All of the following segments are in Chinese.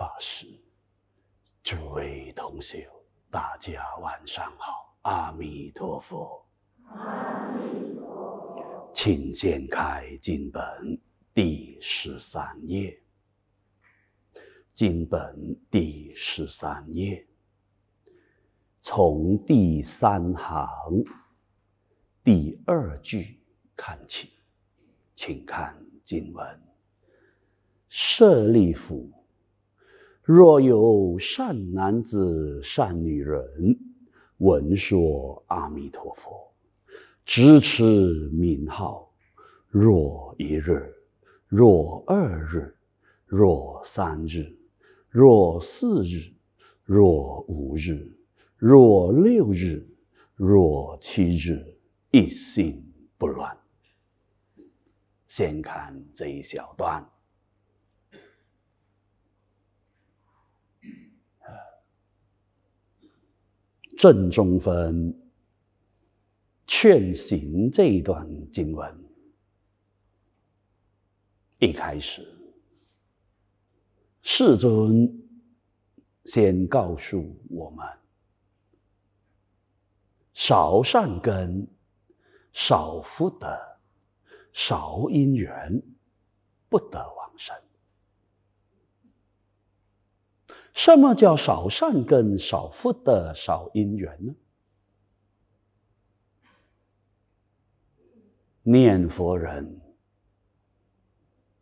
法师，诸位同学，大家晚上好！阿弥陀佛！阿弥陀请先开经本第十三页，经本第十三页，从第三行第二句看起，请看经文：舍利弗。若有善男子、善女人，闻说阿弥陀佛，直持名号，若一日、若二日、若三日、若四日、若五日、若六日、若七日，一心不乱。先看这一小段。正中分劝行这一段经文，一开始，世尊先告诉我们：少善根，少福德，少因缘，不得往生。什么叫少善根、少福德、少因缘呢？念佛人，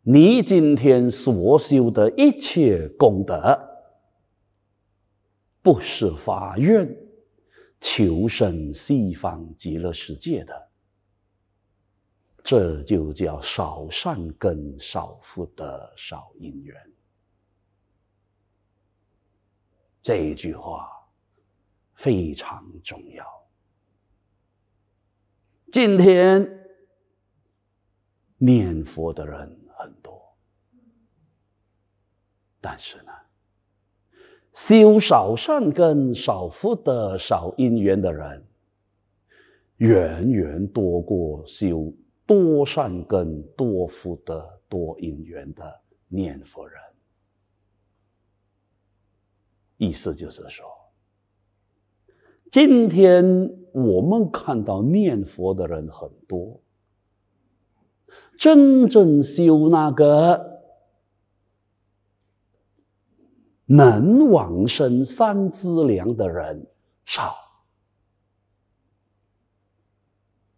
你今天所修的一切功德，不是发愿求生西方极乐世界的，这就叫少善根、少福德、少因缘。这一句话非常重要。今天念佛的人很多，但是呢，修少善根、少福德、少因缘的人，远远多过修多善根、多福德、多因缘的念佛人。意思就是说，今天我们看到念佛的人很多，真正修那个能往生三资粮的人少。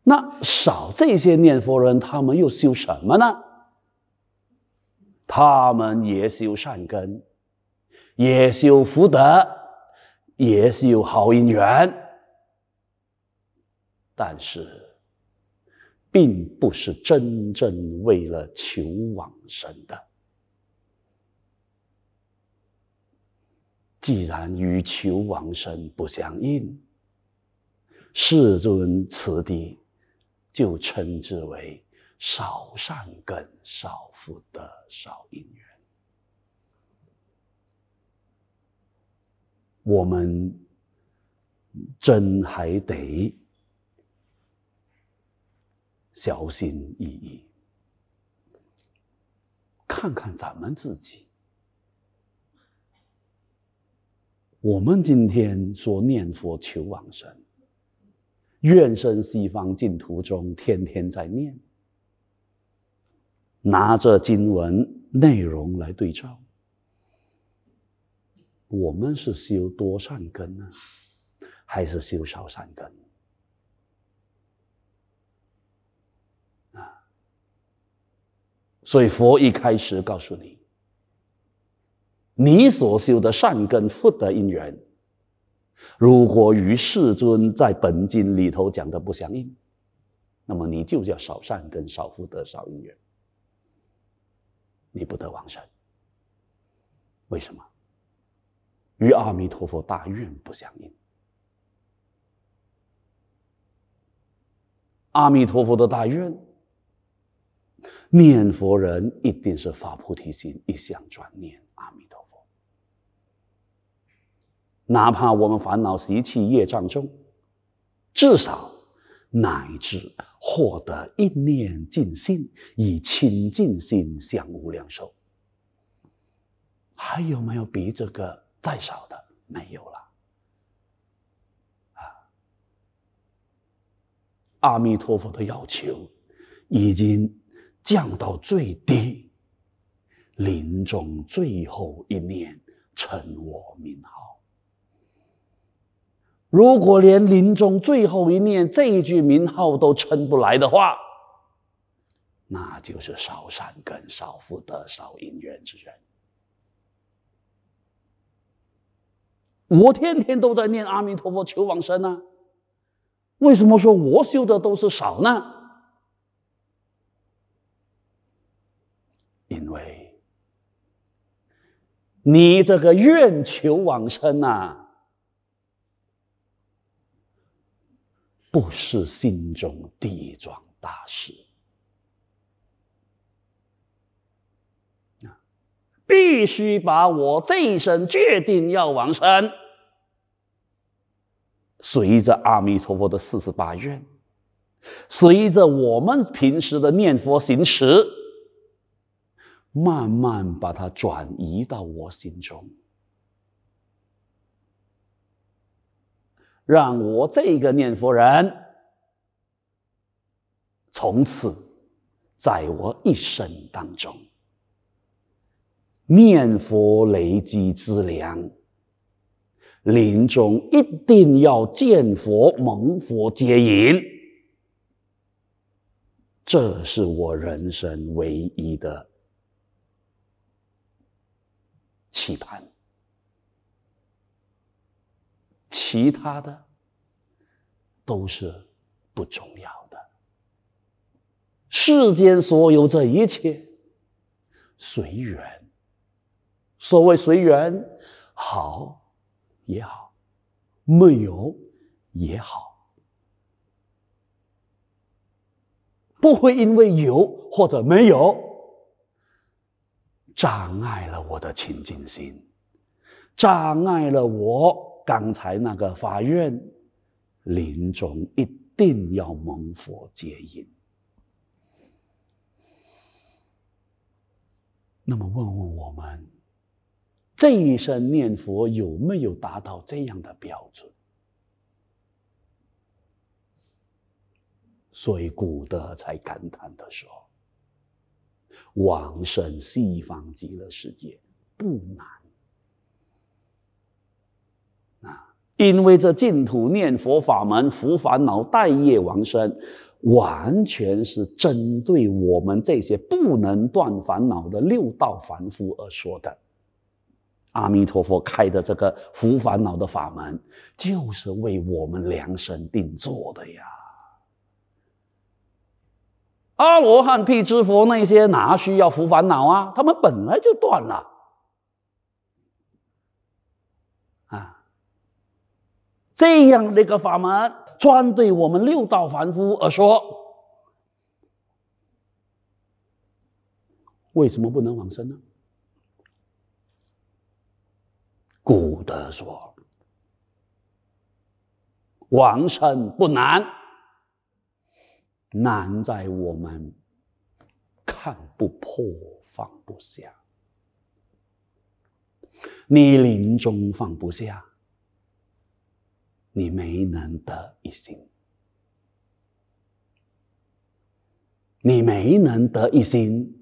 那少这些念佛人，他们又修什么呢？他们也修善根。也是有福德，也是有好姻缘，但是，并不是真正为了求往生的。既然与求往生不相应，世尊此地就称之为少善根、少福德、少因缘。我们真还得小心翼翼，看看咱们自己。我们今天说念佛求往生，愿生西方净土中，天天在念，拿着经文内容来对照。我们是修多善根呢，还是修少善根？啊，所以佛一开始告诉你，你所修的善根福德因缘，如果与世尊在本经里头讲的不相应，那么你就叫少善根少福德少因缘，你不得往生。为什么？与阿弥陀佛大愿不相应。阿弥陀佛的大愿，念佛人一定是发菩提心，一向专念阿弥陀佛。哪怕我们烦恼习气业障重，至少乃至获得一念净心，以清净心向无量寿。还有没有比这个？再少的没有了，啊！阿弥陀佛的要求已经降到最低，临终最后一念称我名号。如果连临终最后一念这一句名号都称不来的话，那就是少善根、少福德、少因缘之人。我天天都在念阿弥陀佛求往生啊，为什么说我修的都是少呢？因为，你这个愿求往生啊，不是心中地桩大事必须把我这一生决定要往生。随着阿弥陀佛的四十八愿，随着我们平时的念佛行持，慢慢把它转移到我心中，让我这个念佛人从此在我一生当中念佛累积资粮。临终一定要见佛、蒙佛接引，这是我人生唯一的期盼，其他的都是不重要的。世间所有这一切，随缘。所谓随缘，好。也好，没有也好，不会因为有或者没有，障碍了我的清净心，障碍了我刚才那个法院临终一定要蒙佛接引。那么，问问我们。这一生念佛有没有达到这样的标准？所以古德才感叹的说：“往生西方极乐世界不难啊，因为这净土念佛法门福烦恼、代业往生，完全是针对我们这些不能断烦恼的六道凡夫而说的。”阿弥陀佛开的这个福烦恼的法门，就是为我们量身定做的呀。阿罗汉、辟支佛那些哪需要福烦恼啊？他们本来就断了。啊，这样那个法门专对我们六道凡夫而说，为什么不能往生呢？古德说：“往生不难，难在我们看不破、放不下。你临终放不下，你没能得一心，你没能得一心。”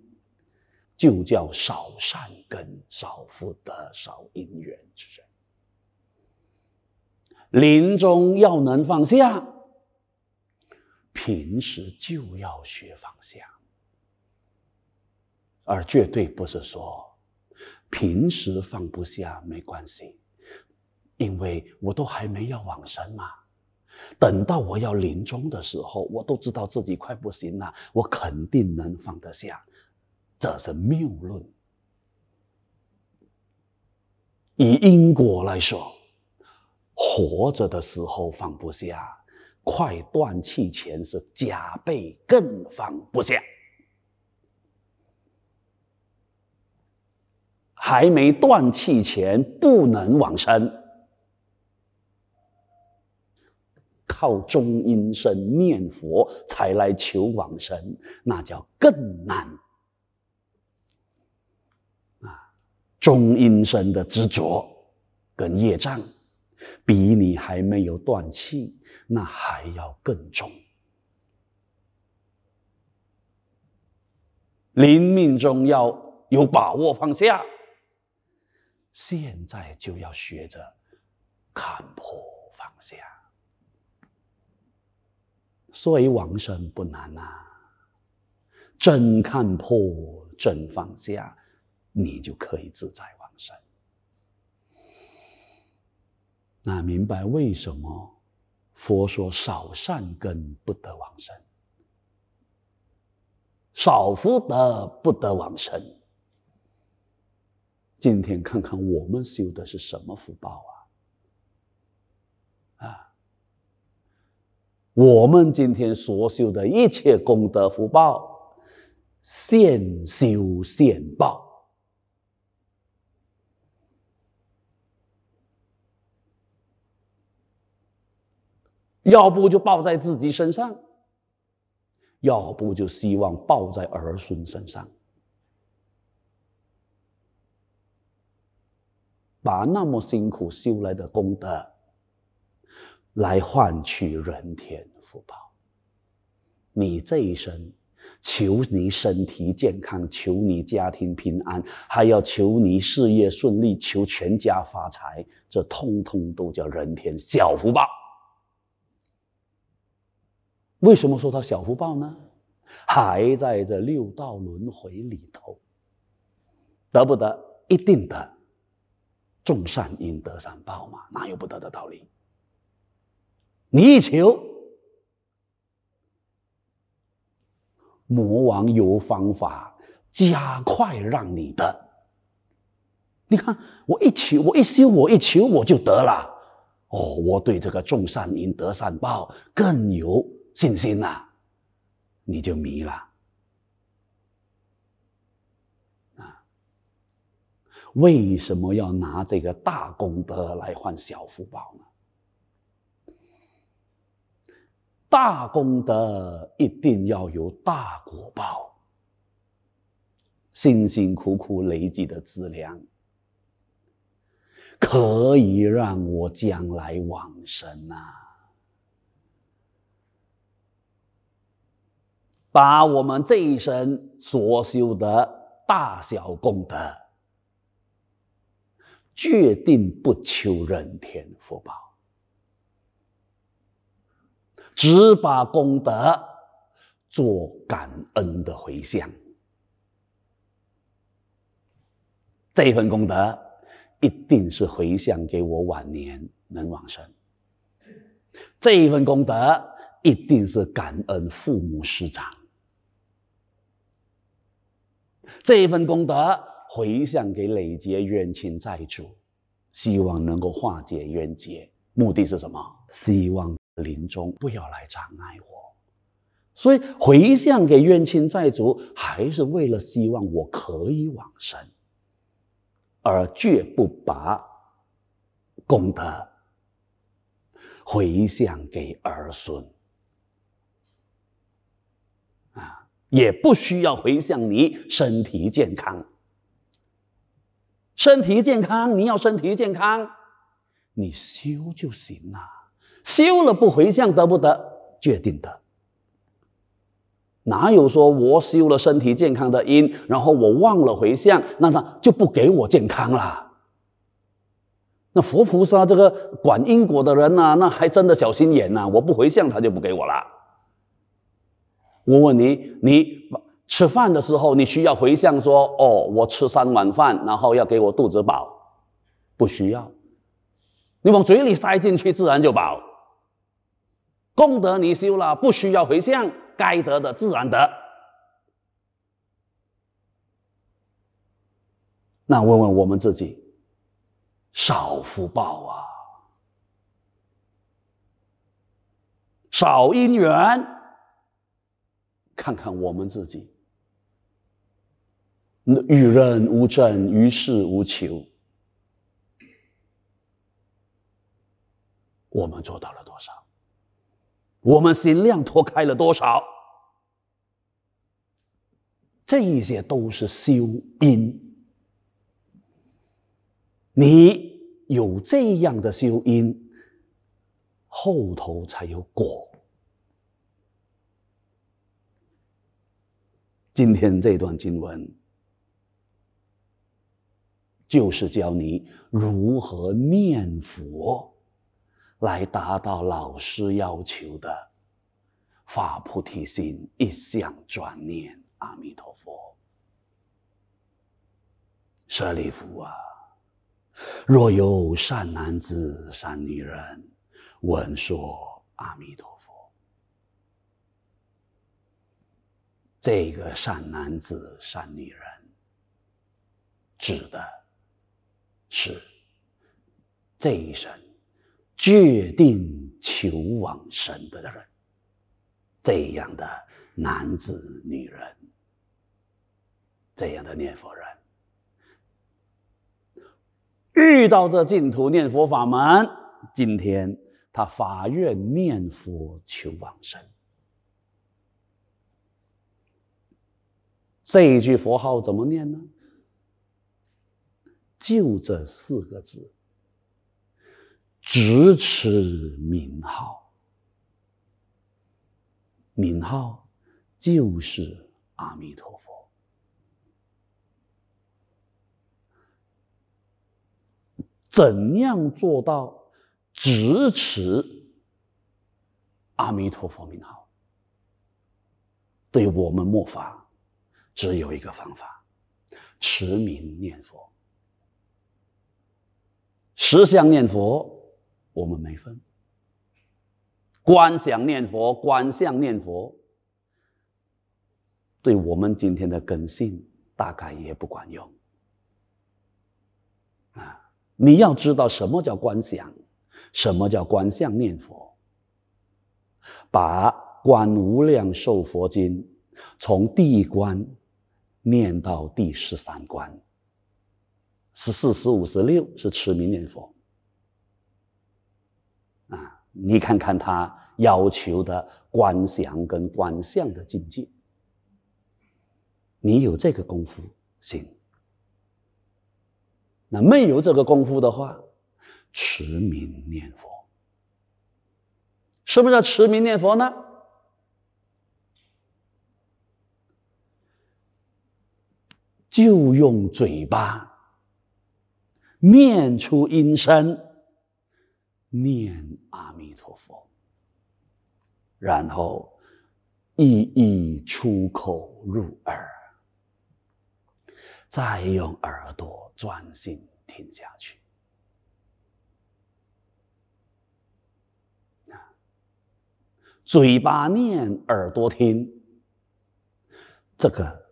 就叫少善根、少福德、少因缘之人。临终要能放下，平时就要学放下。而绝对不是说，平时放不下没关系，因为我都还没要往生嘛。等到我要临终的时候，我都知道自己快不行了，我肯定能放得下。这是谬论。以因果来说，活着的时候放不下，快断气前是加倍更放不下，还没断气前不能往生，靠中阴身念佛才来求往生，那叫更难。中阴身的执着跟业障，比你还没有断气那还要更重。临命中要有把握放下，现在就要学着看破放下。所以往生不难呐，真看破，真放下。你就可以自在往生。那明白为什么佛说少善根不得往生，少福德不得往生？今天看看我们修的是什么福报啊！啊，我们今天所修的一切功德福报，现修现报。要不就报在自己身上，要不就希望报在儿孙身上，把那么辛苦修来的功德来换取人天福报。你这一生，求你身体健康，求你家庭平安，还要求你事业顺利，求全家发财，这通通都叫人天小福报。为什么说他小福报呢？还在这六道轮回里头，得不得一定的种善因得善报嘛？哪有不得的道理？你一求，魔王有方法加快让你的。你看，我一求，我一修，我一求，我就得了。哦，我对这个种善因得善报更有。信心呐，你就迷了啊！为什么要拿这个大功德来换小福报呢？大功德一定要有大果报。辛辛苦苦累积的资粮，可以让我将来往生呐。把我们这一生所修的大小功德，决定不求人天福报，只把功德做感恩的回向。这一份功德，一定是回向给我晚年能往生；这一份功德，一定是感恩父母师长。这一份功德回向给累劫冤亲债主，希望能够化解冤结。目的是什么？希望临终不要来障碍我。所以回向给冤亲债主，还是为了希望我可以往生，而绝不把功德回向给儿孙。也不需要回向，你身体健康。身体健康，你要身体健康，你修就行了。修了不回向得不得？决定的。哪有说我修了身体健康的因，然后我忘了回向，那他就不给我健康了？那佛菩萨这个管因果的人呢？那还真的小心眼呐！我不回向，他就不给我了。我问你，你吃饭的时候，你需要回向说：“哦，我吃三碗饭，然后要给我肚子饱。”不需要，你往嘴里塞进去，自然就饱。功德你修了，不需要回向，该得的自然得。那问问我们自己，少福报啊，少因缘。看看我们自己，那与人无争，与事无求，我们做到了多少？我们心量拓开了多少？这些都是修因，你有这样的修因，后头才有果。今天这段经文，就是教你如何念佛，来达到老师要求的法菩提心一向转念阿弥陀佛。舍利弗啊，若有善男子、善女人，闻说阿弥陀佛。这个善男子、善女人，指的是这一生决定求往生的人，这样的男子、女人，这样的念佛人，遇到这净土念佛法门，今天他发愿念佛求往生。这一句佛号怎么念呢？就这四个字，直持名号。名号就是阿弥陀佛。怎样做到直持阿弥陀佛名号？对我们莫法。只有一个方法：持名念佛、十相念佛，我们没分；观想念佛、观相念佛，对我们今天的根性大概也不管用。啊，你要知道什么叫观想，什么叫观相念佛，把《观无量寿佛经》从第一关念到第十三关，十四、十五、十六是持名念佛。啊，你看看他要求的观想跟观相的境界，你有这个功夫行？那没有这个功夫的话，持名念佛。什么叫持名念佛呢？就用嘴巴念出音声，念阿弥陀佛，然后一一出口入耳，再用耳朵专心听下去。嘴巴念，耳朵听，这个。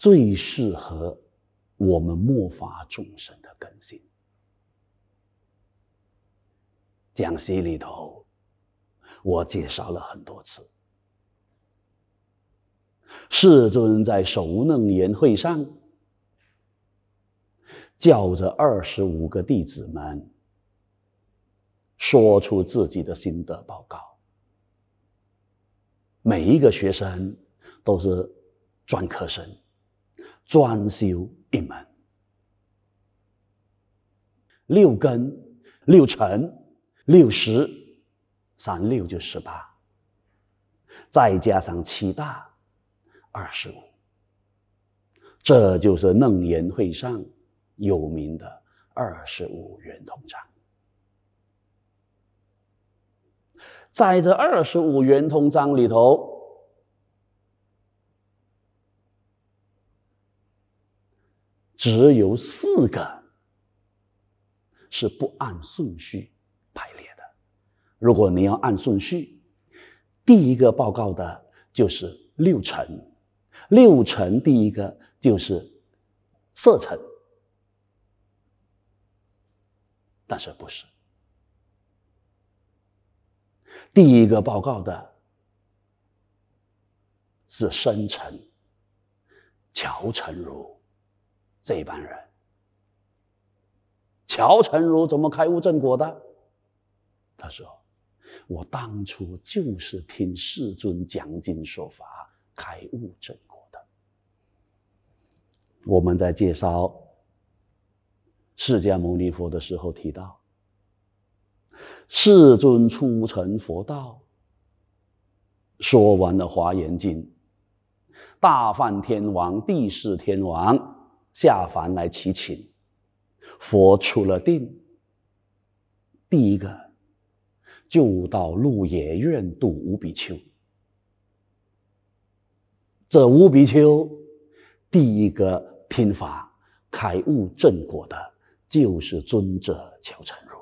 最适合我们末法众生的更新。讲席里头，我介绍了很多次。世尊在首楞严会上，叫着二十五个弟子们，说出自己的心得报告。每一个学生都是专科生。专修一门，六根、六尘、六十，三六就十八，再加上七大，二十五，这就是楞严会上有名的二十五圆通章。在这二十五圆通章里头。只有四个是不按顺序排列的。如果你要按顺序，第一个报告的就是六尘，六尘第一个就是色层，但是不是第一个报告的是生辰，乔成如。这帮人，乔成儒怎么开悟正果的？他说：“我当初就是听世尊讲经说法，开悟正果的。”我们在介绍释迦牟尼佛的时候提到，世尊初成佛道，说完了《华严经》，大梵天王、帝释天王。下凡来祈请，佛出了定。第一个就到鹿野苑度无比丘。这无比丘第一个听法开悟正果的，就是尊者乔成儒。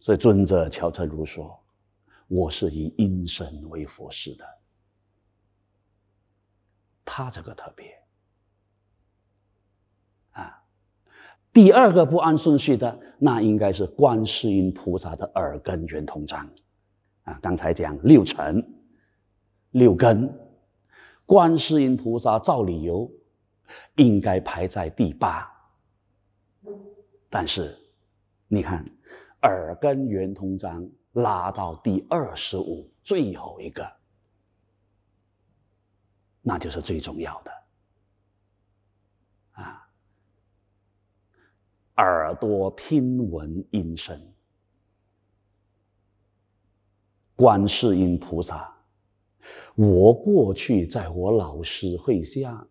所以尊者乔成儒说：“我是以因神为佛事的。”他这个特别啊，第二个不按顺序的，那应该是观世音菩萨的耳根圆通章啊。刚才讲六成六根，观世音菩萨照理由应该排在第八，但是你看耳根圆通章拉到第二十五最后一个。那就是最重要的啊！耳朵听闻音声，观世音菩萨，我过去在我老师会下，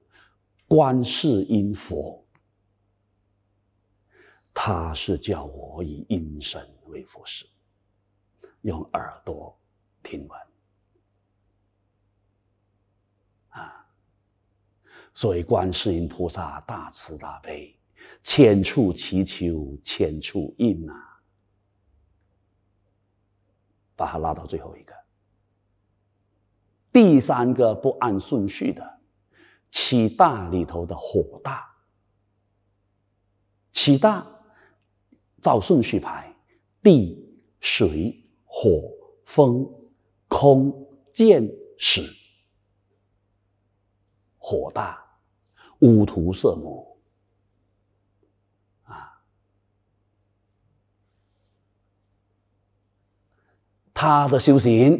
观世音佛，他是叫我以音声为佛事，用耳朵听闻。所以，观世音菩萨大慈大悲，千处祈求千处应啊！把它拉到最后一个。第三个不按顺序的，七大里头的火大。七大，照顺序排：地、水、火、风、空、见、识。火大。五毒色母，啊，他的修行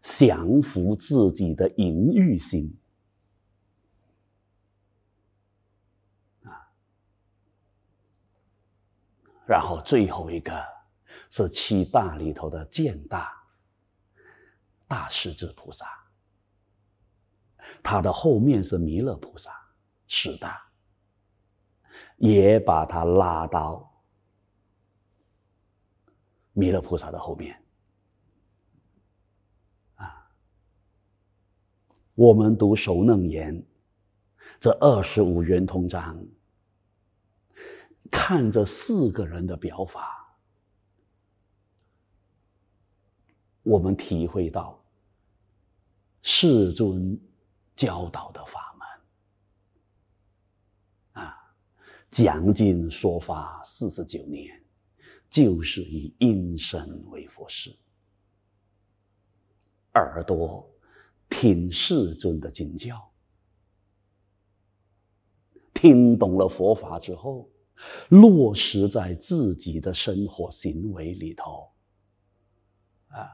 降服自己的淫欲心，啊，然后最后一个是七大里头的建大，大狮子菩萨，他的后面是弥勒菩萨。是的，也把他拉到弥勒菩萨的后面啊！我们读《守楞严这二十五元通章，看这四个人的表法，我们体会到世尊教导的法。讲经说法四十九年，就是以音声为佛事，耳朵听世尊的经教，听懂了佛法之后，落实在自己的生活行为里头。啊，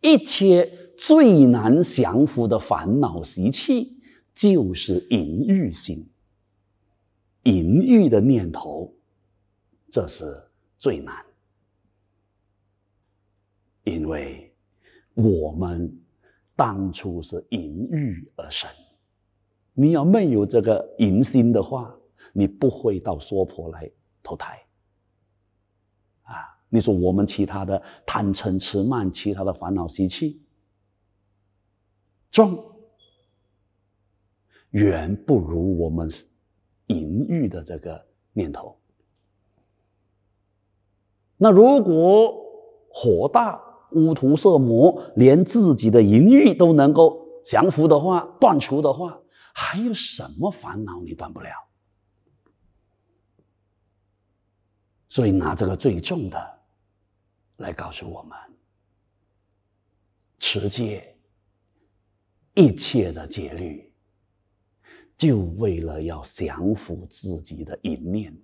一切最难降服的烦恼习气，就是淫欲心。淫欲的念头，这是最难，因为我们当初是淫欲而生。你要没有这个淫心的话，你不会到娑婆来投胎。啊，你说我们其他的贪嗔痴慢，其他的烦恼习气，重远不如我们。淫欲的这个念头，那如果火大乌涂色魔连自己的淫欲都能够降服的话、断除的话，还有什么烦恼你断不了？所以拿这个最重的来告诉我们，持戒一切的戒律。就为了要降服自己的一面，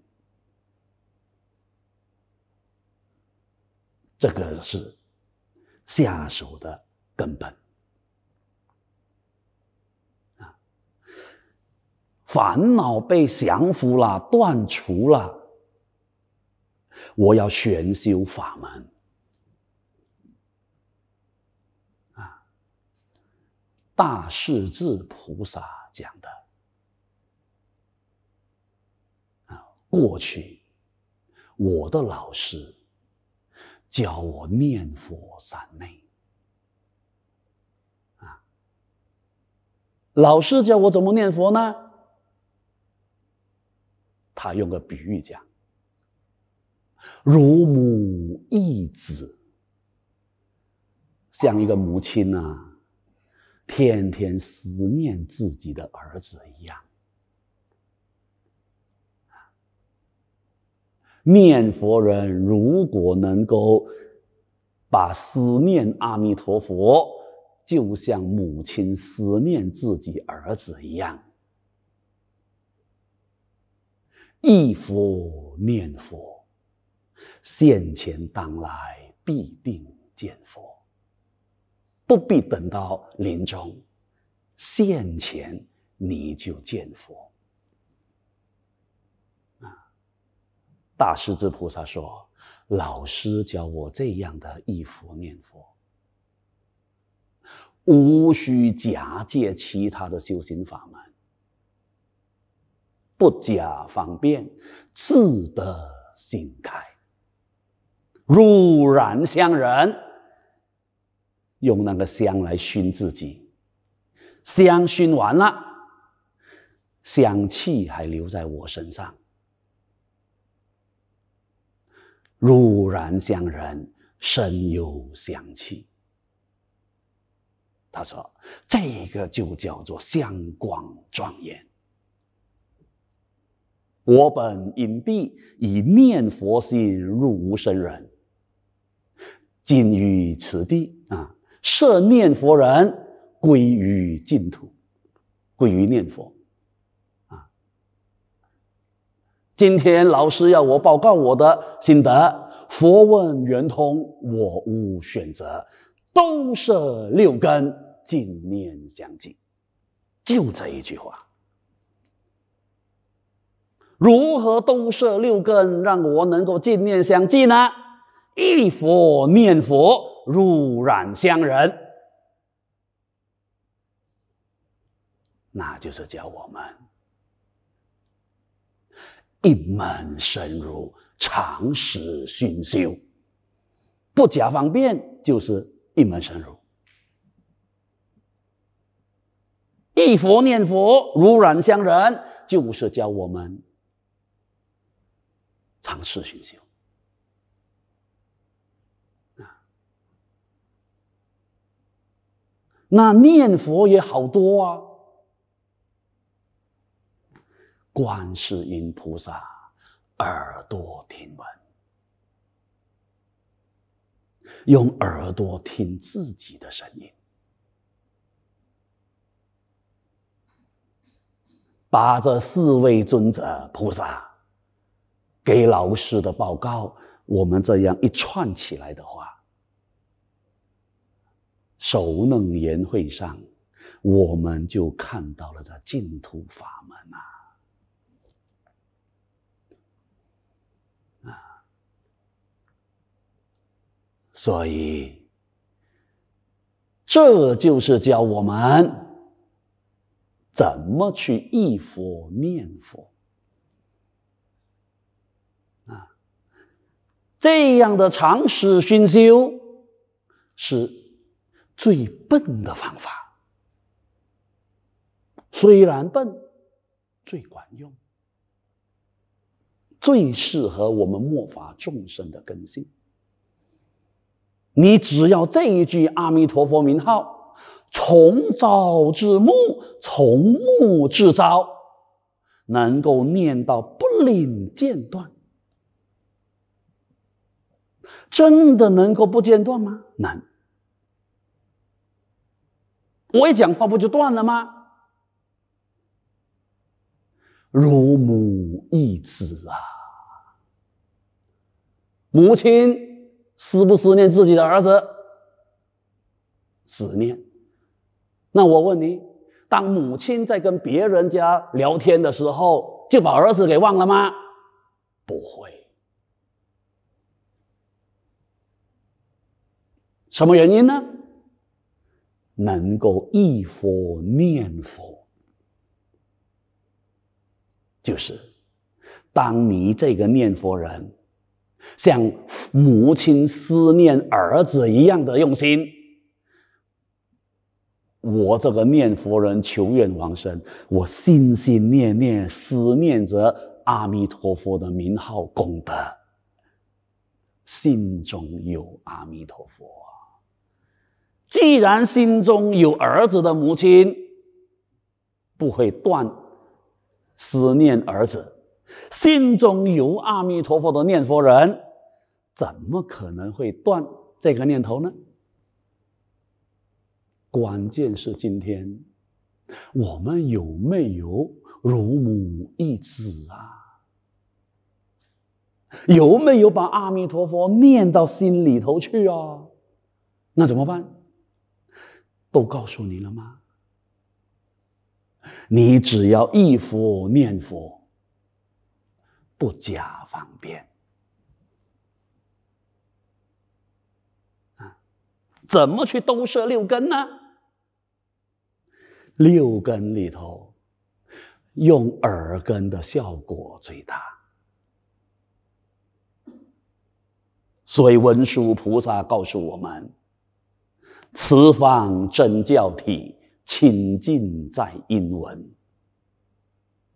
这个是下手的根本啊！烦恼被降服了，断除了，我要修法门啊！大势至菩萨讲的。过去，我的老师教我念佛三昧。啊，老师教我怎么念佛呢？他用个比喻讲：如母一子，像一个母亲啊，天天思念自己的儿子一样。念佛人如果能够把思念阿弥陀佛，就像母亲思念自己儿子一样，一佛念佛，现前当来必定见佛，不必等到临终，现前你就见佛。大狮子菩萨说：“老师教我这样的一佛念佛，无需假借其他的修行法门，不假方便，自得心开。入然相人，用那个香来熏自己，香熏完了，香气还留在我身上。”汝然相人，深有香气。他说：“这个就叫做相光庄严。我本隐地，以念佛心入无生人。今于此地啊，设念佛人，归于净土，归于念佛。”今天老师要我报告我的心得。佛问圆通，我无选择，都舍六根，净念相继。就这一句话，如何都舍六根，让我能够净念相继呢？一佛念佛，入染香人，那就是教我们。一门深入，长时熏修，不假方便，就是一门深入。一佛念佛，如染香人，就是教我们长时熏修。那念佛也好多啊。观世音菩萨耳朵听闻，用耳朵听自己的声音，把这四位尊者菩萨给老师的报告，我们这样一串起来的话，首楞严会上，我们就看到了这净土法门啊。所以，这就是教我们怎么去忆佛念佛啊！这样的常识熏修是最笨的方法，虽然笨，最管用，最适合我们末法众生的根性。你只要这一句阿弥陀佛名号，从早至暮，从暮至朝，能够念到不领间断，真的能够不间断吗？能。我一讲话不就断了吗？如母一子啊，母亲。思不思念自己的儿子？思念。那我问你，当母亲在跟别人家聊天的时候，就把儿子给忘了吗？不会。什么原因呢？能够一佛念佛，就是当你这个念佛人。像母亲思念儿子一样的用心，我这个念佛人求愿往生，我心心念念思念着阿弥陀佛的名号功德，心中有阿弥陀佛。既然心中有儿子的母亲，不会断思念儿子。心中有阿弥陀佛的念佛人，怎么可能会断这个念头呢？关键是今天我们有没有如母一子啊？有没有把阿弥陀佛念到心里头去啊？那怎么办？都告诉你了吗？你只要一佛念佛。不加方便，啊，怎么去兜摄六根呢？六根里头，用耳根的效果最大。所以文殊菩萨告诉我们：“此方真教体，清净在音闻，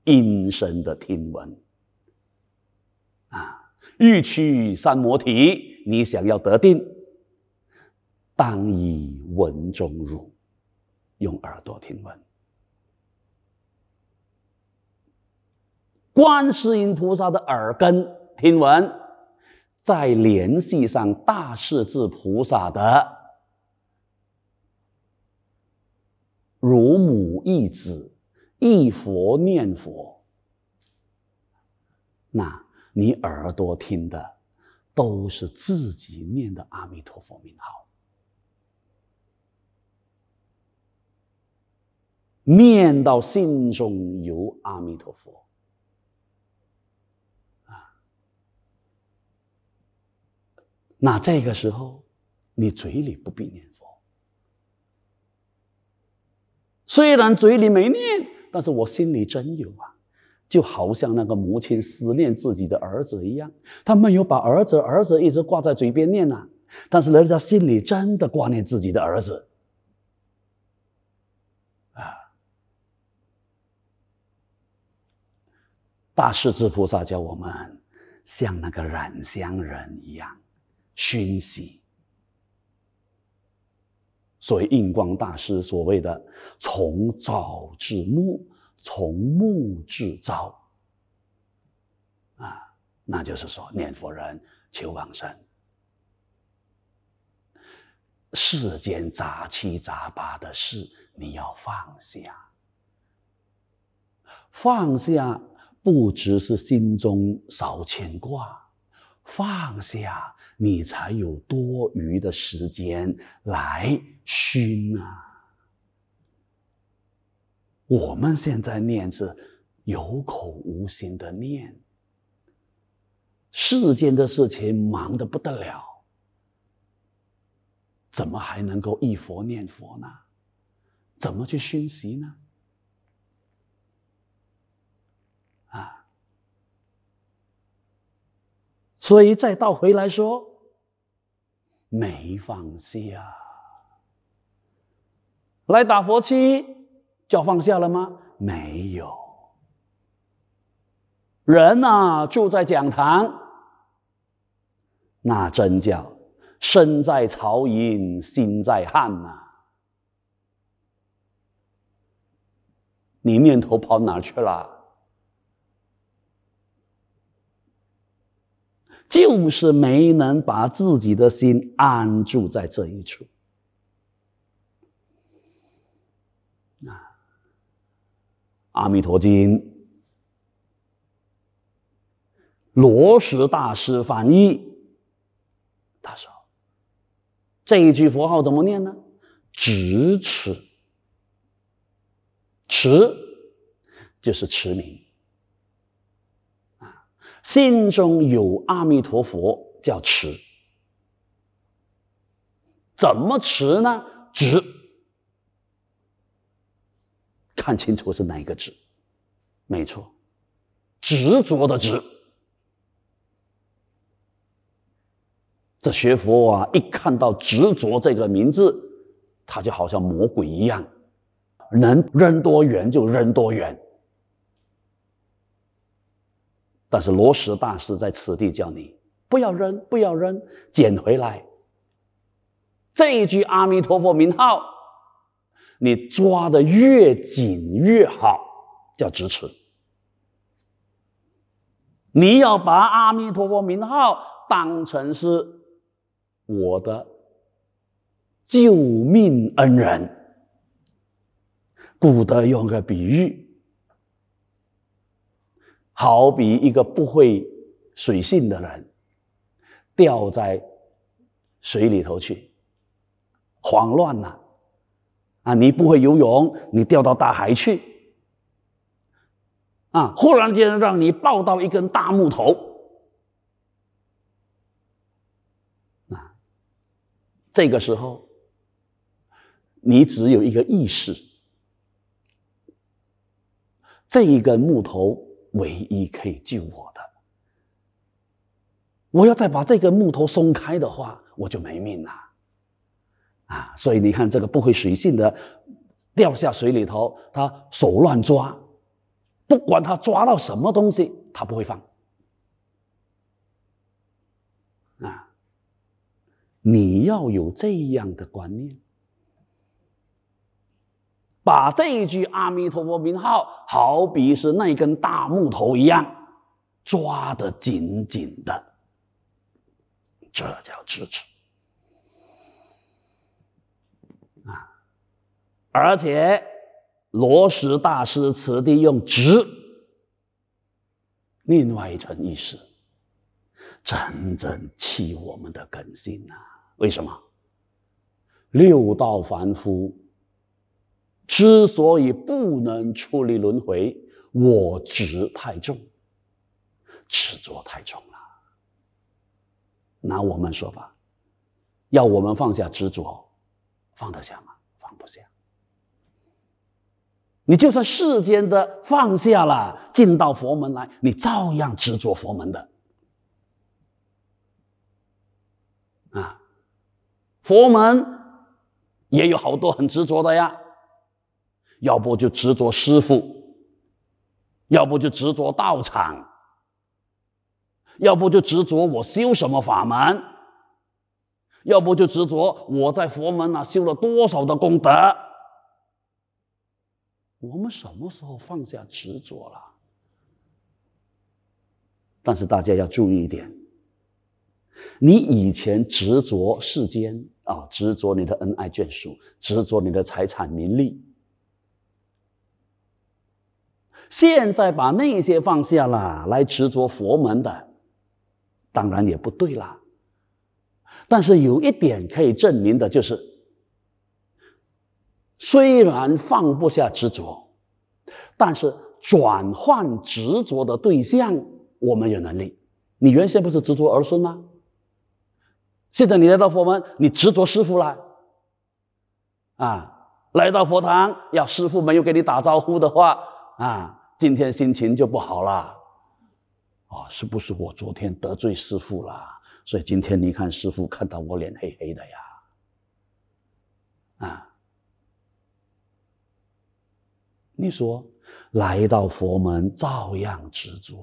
音声的听闻。”欲取三摩提，你想要得定，当以闻中入，用耳朵听闻。观世音菩萨的耳根听闻，再联系上大势至菩萨的如母一子，一佛念佛，那。你耳朵听的都是自己念的阿弥陀佛名号，念到心中有阿弥陀佛啊，那这个时候你嘴里不必念佛，虽然嘴里没念，但是我心里真有啊。就好像那个母亲思念自己的儿子一样，他没有把儿子、儿子一直挂在嘴边念啊，但是人家心里真的挂念自己的儿子。啊，大势之菩萨教我们像那个染香人一样熏习，所以印光大师所谓的从早至暮。从木至朝，啊，那就是说念佛人求往生。世间杂七杂八的事，你要放下。放下不只是心中少牵挂，放下你才有多余的时间来熏啊。我们现在念是有口无心的念，世间的事情忙的不得了，怎么还能够一佛念佛呢？怎么去熏习呢？啊！所以再倒回来说，没放下，来打佛七。叫放下了吗？没有。人呐，住在讲堂，那真叫身在曹营心在汉呐。你念头跑哪去了？就是没能把自己的心安住在这一处。《阿弥陀经》，罗什大师翻译，他说：“这一句佛号怎么念呢？直持，持就是持名，啊，心中有阿弥陀佛叫持，怎么持呢？直。”看清楚是哪一个“执”，没错，“执着”的“执”。这学佛啊，一看到“执着”这个名字，他就好像魔鬼一样，能扔多远就扔多远。但是罗什大师在此地叫你不要扔，不要扔，捡回来。这一句“阿弥陀佛”名号。你抓的越紧越好，叫支持。你要把阿弥陀佛名号当成是我的救命恩人。古德用个比喻，好比一个不会水性的人掉在水里头去，慌乱了。啊，你不会游泳，你掉到大海去。啊，忽然间让你抱到一根大木头。啊，这个时候，你只有一个意识：这一根木头唯一可以救我的。我要再把这个木头松开的话，我就没命了。啊，所以你看，这个不会随性的掉下水里头，他手乱抓，不管他抓到什么东西，他不会放。啊，你要有这样的观念，把这一句阿弥陀佛名号，好比是那根大木头一样，抓得紧紧的，这叫支持。而且，罗什大师此地用执，另外一层意思，真正弃我们的根性啊！为什么？六道凡夫之所以不能处理轮回，我执太重，执着太重了。拿我们说吧，要我们放下执着，放得下吗？你就算世间的放下了，进到佛门来，你照样执着佛门的。啊，佛门也有好多很执着的呀，要不就执着师傅，要不就执着道场，要不就执着我修什么法门，要不就执着我在佛门啊修了多少的功德。我们什么时候放下执着了？但是大家要注意一点：你以前执着世间啊，执着你的恩爱眷属，执着你的财产名利；现在把那些放下了，来执着佛门的，当然也不对啦。但是有一点可以证明的就是。虽然放不下执着，但是转换执着的对象，我们有能力。你原先不是执着儿孙吗？现在你来到佛门，你执着师傅了。啊，来到佛堂，要师傅没有给你打招呼的话，啊，今天心情就不好了。啊，是不是我昨天得罪师傅了？所以今天你看师傅看到我脸黑黑的呀。你说，来到佛门照样执着，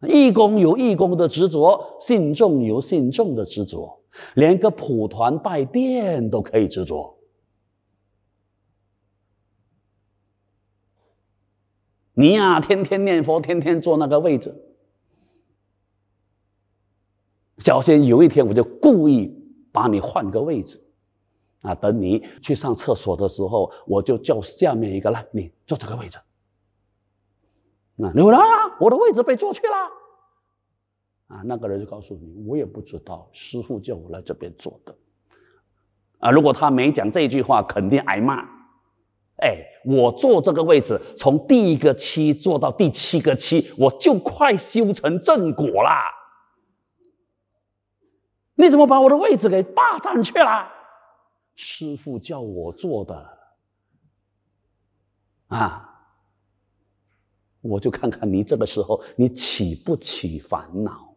啊。义工有义工的执着，信众有信众的执着，连个普团拜殿都可以执着。你呀，天天念佛，天天坐那个位置，小心有一天我就故意把你换个位置。啊，等你去上厕所的时候，我就叫下面一个来，你坐这个位置。那你会来啊？我的位置被坐去了。啊，那个人就告诉你，我也不知道，师傅叫我来这边坐的。啊，如果他没讲这句话，肯定挨骂。哎，我坐这个位置，从第一个七坐到第七个七，我就快修成正果啦。你怎么把我的位置给霸占去了？师傅叫我做的，啊，我就看看你这个时候你起不起烦恼，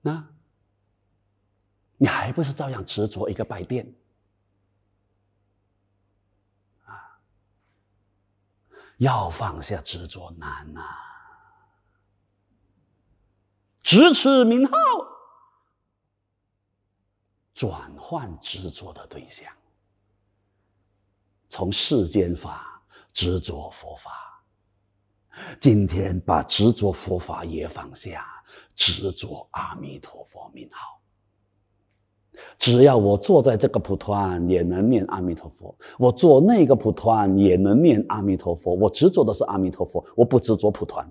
那你还不是照样执着一个拜殿？啊？要放下执着难呐，执此名号。转换执着的对象，从世间法执着佛法，今天把执着佛法也放下，执着阿弥陀佛名号。只要我坐在这个蒲团也能念阿弥陀佛，我坐那个蒲团也能念阿弥陀佛。我执着的是阿弥陀佛，我不执着蒲团。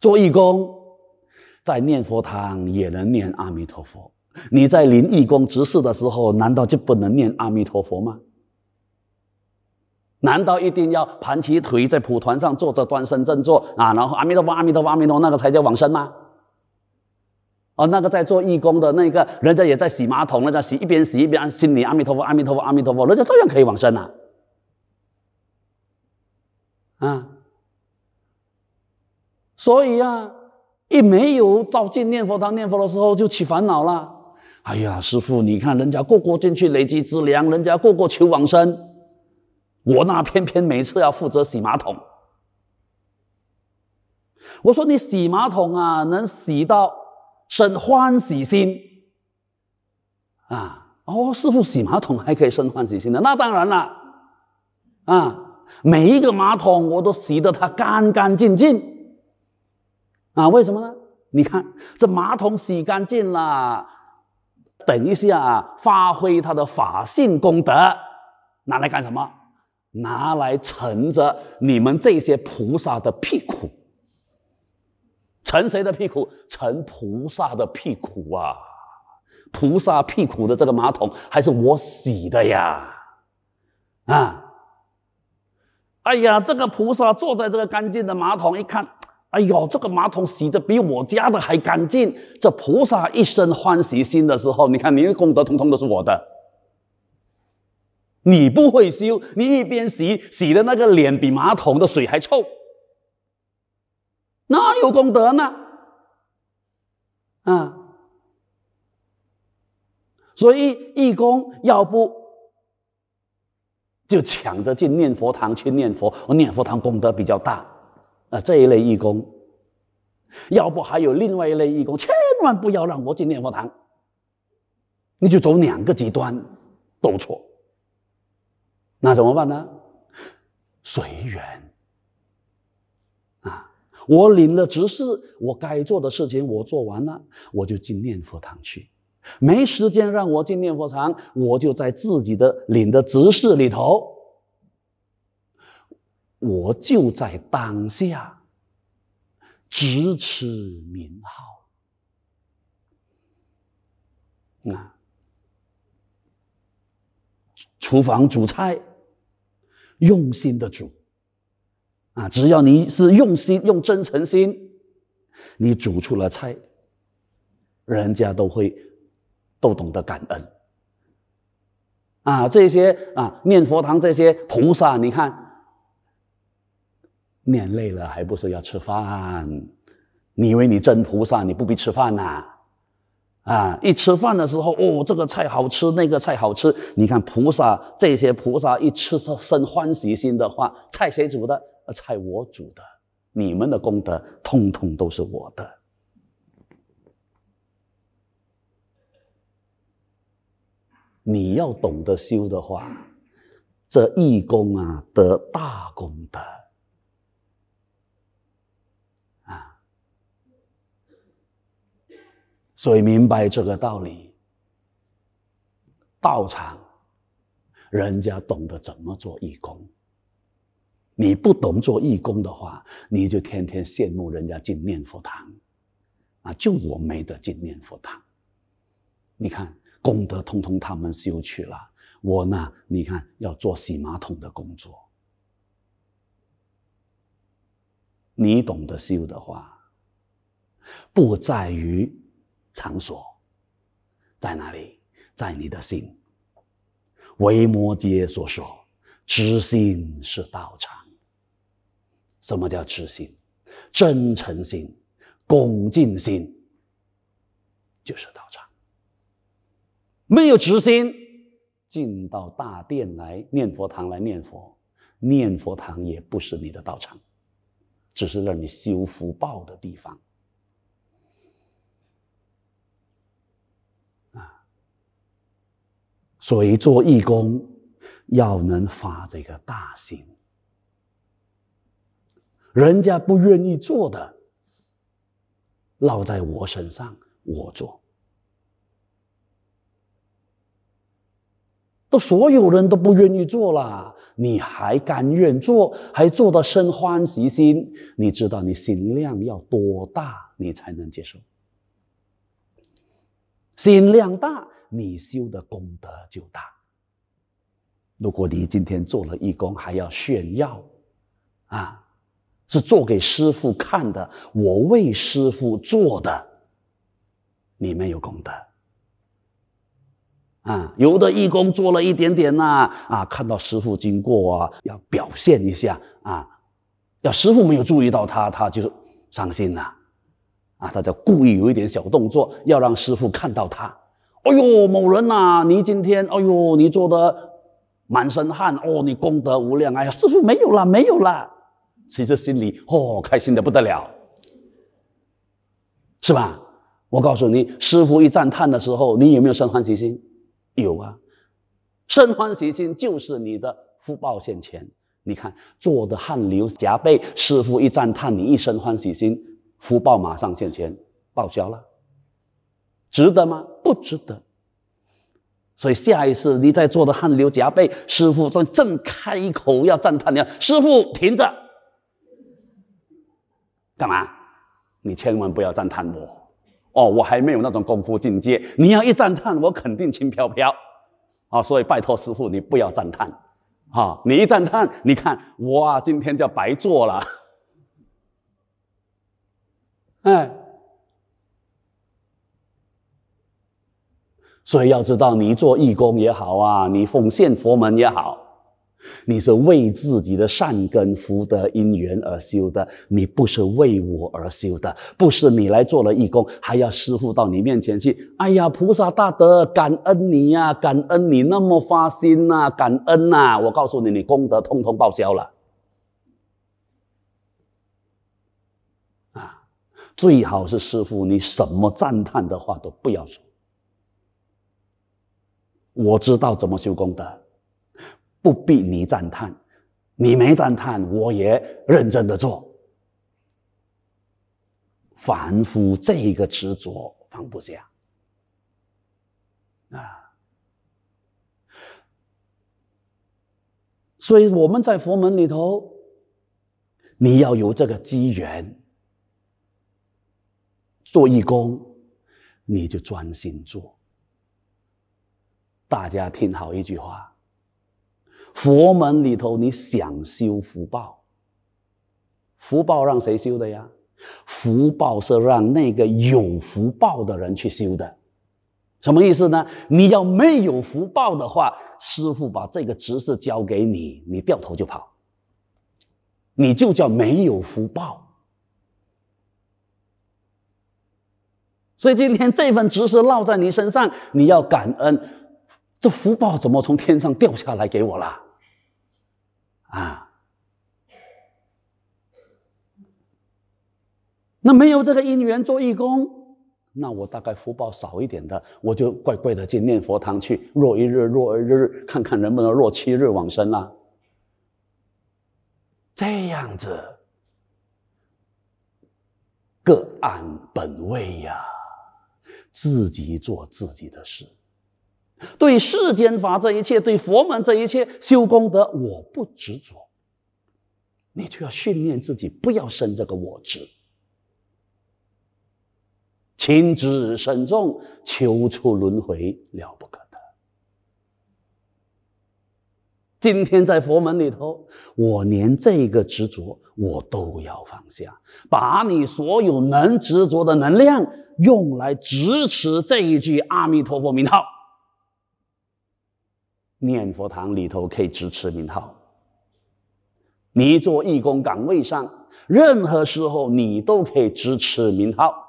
做义工在念佛堂也能念阿弥陀佛。你在临义工执事的时候，难道就不能念阿弥陀佛吗？难道一定要盘起腿在蒲团上坐着端身正坐啊？然后阿弥陀佛、阿弥陀佛、阿弥陀，佛，那个才叫往生吗？哦，那个在做义工的那个人家也在洗马桶，人家洗一边洗一边心里阿弥陀佛、阿弥陀佛、阿弥陀佛，人家照样可以往生啊！啊，所以啊，一没有照进念佛堂念佛的时候，就起烦恼了。哎呀，师傅，你看人家个个进去累积资粮，人家个个求往生，我那偏偏每次要负责洗马桶。我说你洗马桶啊，能洗到生欢喜心。啊，哦，师傅洗马桶还可以生欢喜心的，那当然了，啊，每一个马桶我都洗得它干干净净。啊，为什么呢？你看这马桶洗干净了。等一下，啊，发挥他的法性功德，拿来干什么？拿来乘着你们这些菩萨的屁股，乘谁的屁股？乘菩萨的屁股啊！菩萨屁股的这个马桶还是我洗的呀！啊，哎呀，这个菩萨坐在这个干净的马桶一看。哎呦，这个马桶洗的比我家的还干净！这菩萨一生欢喜心的时候，你看你的功德通通都是我的。你不会修，你一边洗洗的那个脸比马桶的水还臭，哪有功德呢？啊！所以义工要不就抢着进念佛堂去念佛，我念佛堂功德比较大。啊，这一类义工，要不还有另外一类义工，千万不要让我进念佛堂。你就走两个极端，都错。那怎么办呢？随缘。啊，我领了执事，我该做的事情我做完了，我就进念佛堂去；没时间让我进念佛堂，我就在自己的领的执事里头。我就在当下，咫尺名号。那厨房煮菜，用心的煮。啊，只要你是用心、用真诚心，你煮出了菜，人家都会都懂得感恩。啊，这些啊，念佛堂这些菩萨，你看。念累了还不是要吃饭？你以为你真菩萨？你不必吃饭呐！啊，一吃饭的时候，哦，这个菜好吃，那个菜好吃。你看菩萨这些菩萨一吃生欢喜心的话，菜谁煮的？菜我煮的。你们的功德通通都是我的。你要懂得修的话，这一功啊得大功德。所以明白这个道理，道场，人家懂得怎么做义工。你不懂做义工的话，你就天天羡慕人家进念佛堂，啊，就我没得进念佛堂。你看功德通通他们修去了，我呢，你看要做洗马桶的工作。你懂得修的话，不在于。场所在哪里？在你的心。维摩诘所说：“知心是道场。”什么叫知心？真诚心、恭敬心就是道场。没有知心，进到大殿来念佛堂来念佛，念佛堂也不是你的道场，只是让你修福报的地方。所以做义工，要能发这个大心。人家不愿意做的，落在我身上，我做。都所有人都不愿意做了，你还甘愿做，还做得生欢喜心，你知道你心量要多大，你才能接受？心量大，你修的功德就大。如果你今天做了义工还要炫耀，啊，是做给师傅看的，我为师傅做的，你没有功德。啊，有的义工做了一点点呐，啊，看到师傅经过啊，要表现一下啊，要师傅没有注意到他，他就伤心了。啊，他就故意有一点小动作，要让师傅看到他。哎呦，某人呐，你今天，哎呦，你做的满身汗哦，你功德无量呀，师傅没有啦，没有啦。其实心里哦开心的不得了，是吧？我告诉你，师傅一赞叹的时候，你有没有生欢喜心？有啊，生欢喜心就是你的福报现前。你看，做的汗流浃背，师傅一赞叹，你一身欢喜心。福报马上现前，报销了，值得吗？不值得。所以下一次你在做的汗流浃背，师傅正正开口要赞叹你，师傅停着，干嘛？你千万不要赞叹我，哦，我还没有那种功夫境界。你要一赞叹，我肯定轻飘飘啊。所以拜托师傅，你不要赞叹，啊，你一赞叹，你看哇，今天就白做了。哎，所以要知道，你做义工也好啊，你奉献佛门也好，你是为自己的善根福德因缘而修的，你不是为我而修的，不是你来做了义工，还要师傅到你面前去，哎呀，菩萨大德，感恩你呀，感恩你那么发心呐，感恩呐，我告诉你，你功德通通报销了。最好是师傅，你什么赞叹的话都不要说。我知道怎么修功德，不必你赞叹，你没赞叹，我也认真的做。凡夫这个执着放不下啊，所以我们在佛门里头，你要有这个机缘。做义工，你就专心做。大家听好一句话：佛门里头，你想修福报，福报让谁修的呀？福报是让那个有福报的人去修的。什么意思呢？你要没有福报的话，师傅把这个执事交给你，你掉头就跑，你就叫没有福报。所以今天这份知识落在你身上，你要感恩，这福报怎么从天上掉下来给我了？啊，那没有这个因缘做义工，那我大概福报少一点的，我就乖乖的进念佛堂去，落一日，落一日，看看能不能落七日往生啦。这样子，各按本位呀。自己做自己的事，对世间法这一切，对佛门这一切，修功德我不执着。你就要训练自己，不要生这个我执，情执身重，求出轮回了不可。今天在佛门里头，我连这个执着我都要放下，把你所有能执着的能量用来支持这一句阿弥陀佛名号。念佛堂里头可以支持名号，你做义工岗位上，任何时候你都可以支持名号。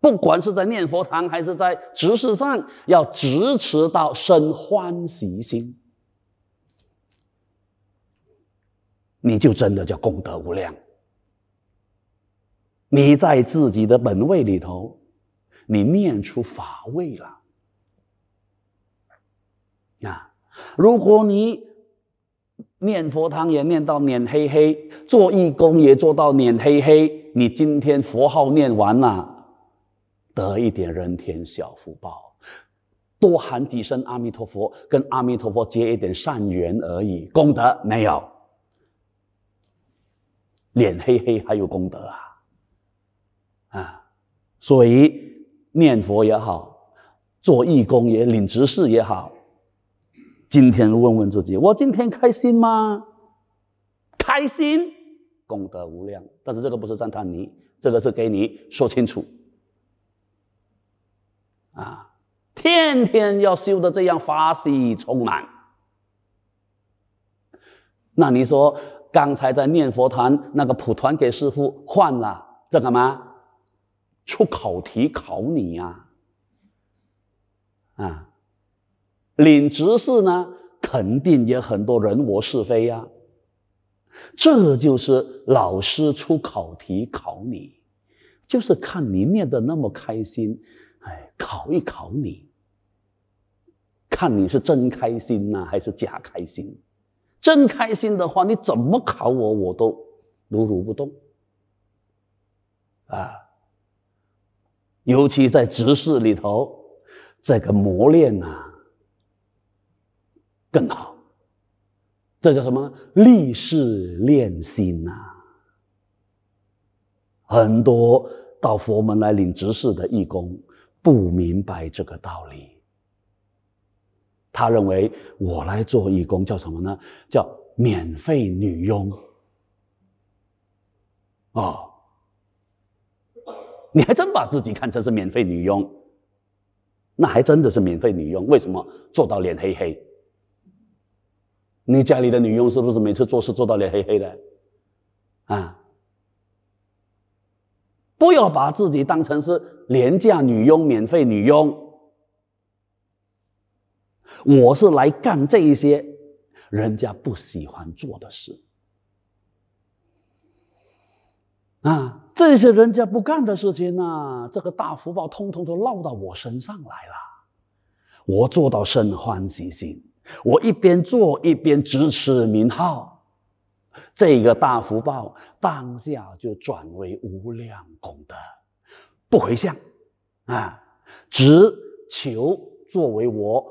不管是在念佛堂还是在执事上，要支持到生欢喜心，你就真的叫功德无量。你在自己的本位里头，你念出法位了。啊，如果你念佛堂也念到念嘿嘿，做义工也做到念嘿嘿，你今天佛号念完了。得一点人天小福报，多喊几声阿弥陀佛，跟阿弥陀佛结一点善缘而已，功德没有。脸黑黑还有功德啊，啊！所以念佛也好，做义工也，领执事也好，今天问问自己，我今天开心吗？开心，功德无量。但是这个不是赞叹你，这个是给你说清楚。啊，天天要修的这样法喜充满，那你说刚才在念佛堂那个蒲团给师傅换了，这干嘛？出考题考你呀！啊，领执事呢，肯定也很多人我是非呀，这就是老师出考题考你，就是看你念的那么开心。考一考你，看你是真开心呢，还是假开心？真开心的话，你怎么考我，我都如如不动。啊，尤其在执事里头，这个磨练啊更好。这叫什么？立事练心呐。很多到佛门来领执事的义工。不明白这个道理，他认为我来做义工叫什么呢？叫免费女佣。哦，你还真把自己看成是免费女佣，那还真的是免费女佣。为什么做到脸黑黑？你家里的女佣是不是每次做事做到脸黑黑的？啊？不要把自己当成是廉价女佣、免费女佣。我是来干这一些，人家不喜欢做的事。啊，这些人家不干的事情呢，这个大福报通通都落到我身上来了。我做到甚欢喜心，我一边做一边支持名号。这个大福报当下就转为无量功德，不回向，啊，只求作为我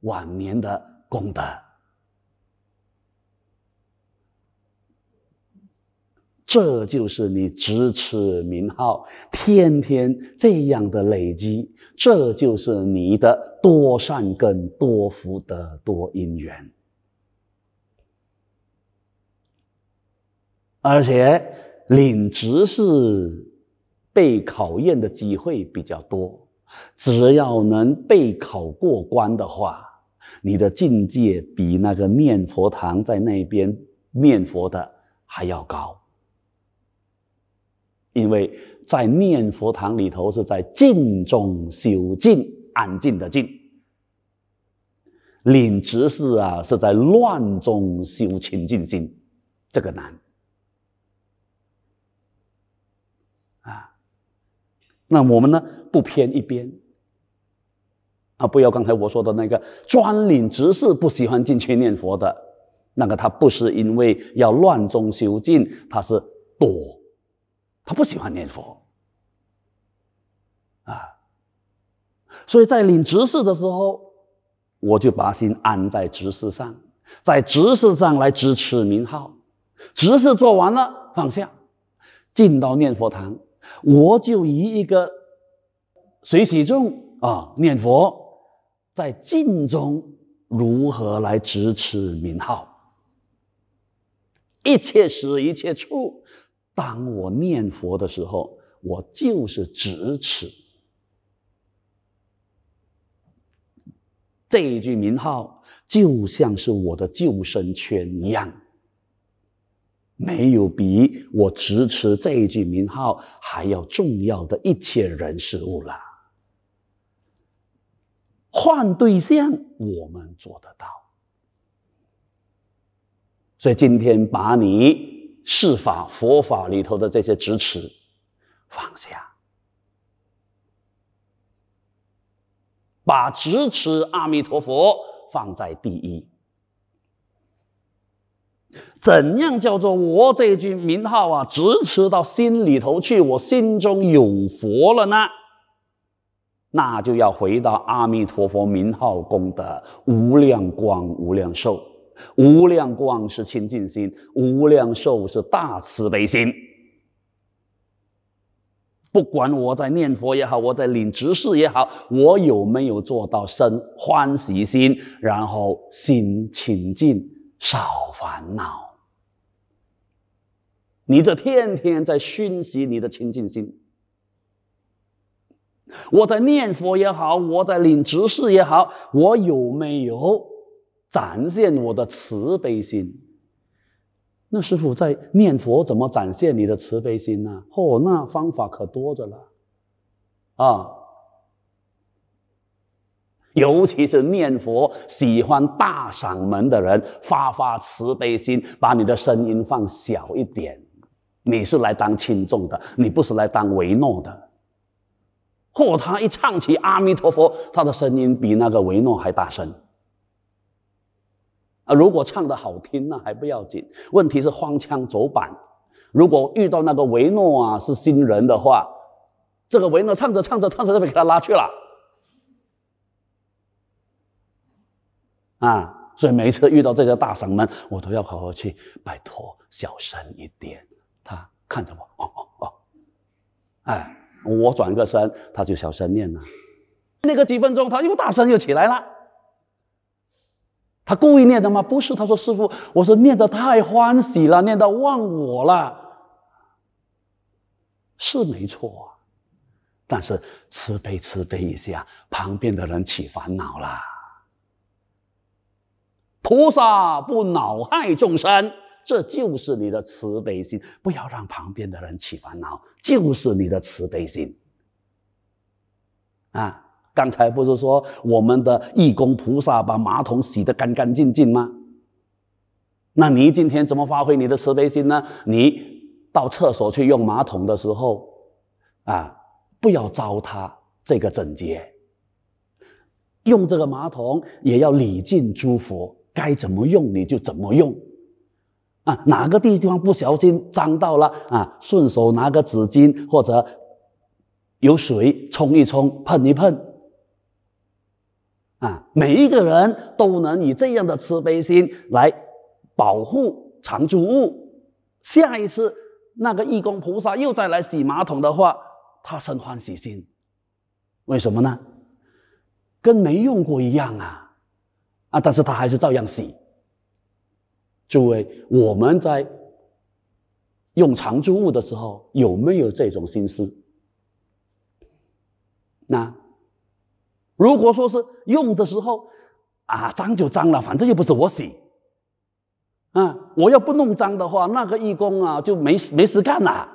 晚年的功德。这就是你咫持名号，天天这样的累积，这就是你的多善根、多福德、多因缘。而且领执事，被考验的机会比较多。只要能备考过关的话，你的境界比那个念佛堂在那边念佛的还要高。因为在念佛堂里头是在静中修静、安静的静；领执事啊是在乱中修清净心，这个难。那我们呢？不偏一边，啊，不要刚才我说的那个专领执事不喜欢进去念佛的，那个他不是因为要乱中修进，他是躲，他不喜欢念佛，啊，所以在领执事的时候，我就把心安在执事上，在执事上来支持名号，执事做完了放下，进到念佛堂。我就以一个水洗众啊念佛，在静中如何来直持名号？一切时一切处，当我念佛的时候，我就是直持这一句名号，就像是我的救生圈一样。没有比我支持这一句名号还要重要的一切人事物了。换对象，我们做得到。所以今天把你释法、佛法里头的这些支持放下，把支持阿弥陀佛放在第一。怎样叫做我这句名号啊，直持到心里头去？我心中有佛了呢？那就要回到阿弥陀佛名号功德无量光、无量寿。无量光是清净心，无量寿是大慈悲心。不管我在念佛也好，我在领执事也好，我有没有做到生欢喜心，然后心清净？少烦恼，你这天天在熏习你的清净心。我在念佛也好，我在领执事也好，我有没有展现我的慈悲心？那师傅在念佛怎么展现你的慈悲心呢？哦，那方法可多着了，啊。尤其是念佛喜欢大嗓门的人，发发慈悲心，把你的声音放小一点。你是来当轻重的，你不是来当维诺的。或他一唱起阿弥陀佛，他的声音比那个维诺还大声。啊，如果唱的好听，那还不要紧。问题是荒腔走板。如果遇到那个维诺啊，是新人的话，这个维诺唱着唱着唱着，就被给他拉去了。啊，所以每一次遇到这些大嗓门，我都要好好去拜托小声一点。他看着我，哦哦哦，哎，我转个身，他就小声念了，念个几分钟，他又大声又起来了。他故意念的吗？不是，他说师傅，我说念的太欢喜了，念到忘我了，是没错啊，但是慈悲慈悲一下，旁边的人起烦恼了。菩萨不恼害众生，这就是你的慈悲心。不要让旁边的人起烦恼，就是你的慈悲心。啊，刚才不是说我们的义工菩萨把马桶洗得干干净净吗？那你今天怎么发挥你的慈悲心呢？你到厕所去用马桶的时候，啊，不要糟蹋这个整洁，用这个马桶也要礼敬诸佛。该怎么用你就怎么用，啊，哪个地方不小心脏到了啊，顺手拿个纸巾或者有水冲一冲、喷一喷，啊，每一个人都能以这样的慈悲心来保护藏住物。下一次那个义工菩萨又再来洗马桶的话，他生欢喜心，为什么呢？跟没用过一样啊。啊！但是他还是照样洗。诸位，我们在用常住物的时候，有没有这种心思？那如果说是用的时候，啊，脏就脏了，反正又不是我洗。啊，我要不弄脏的话，那个义工啊就没没事干了。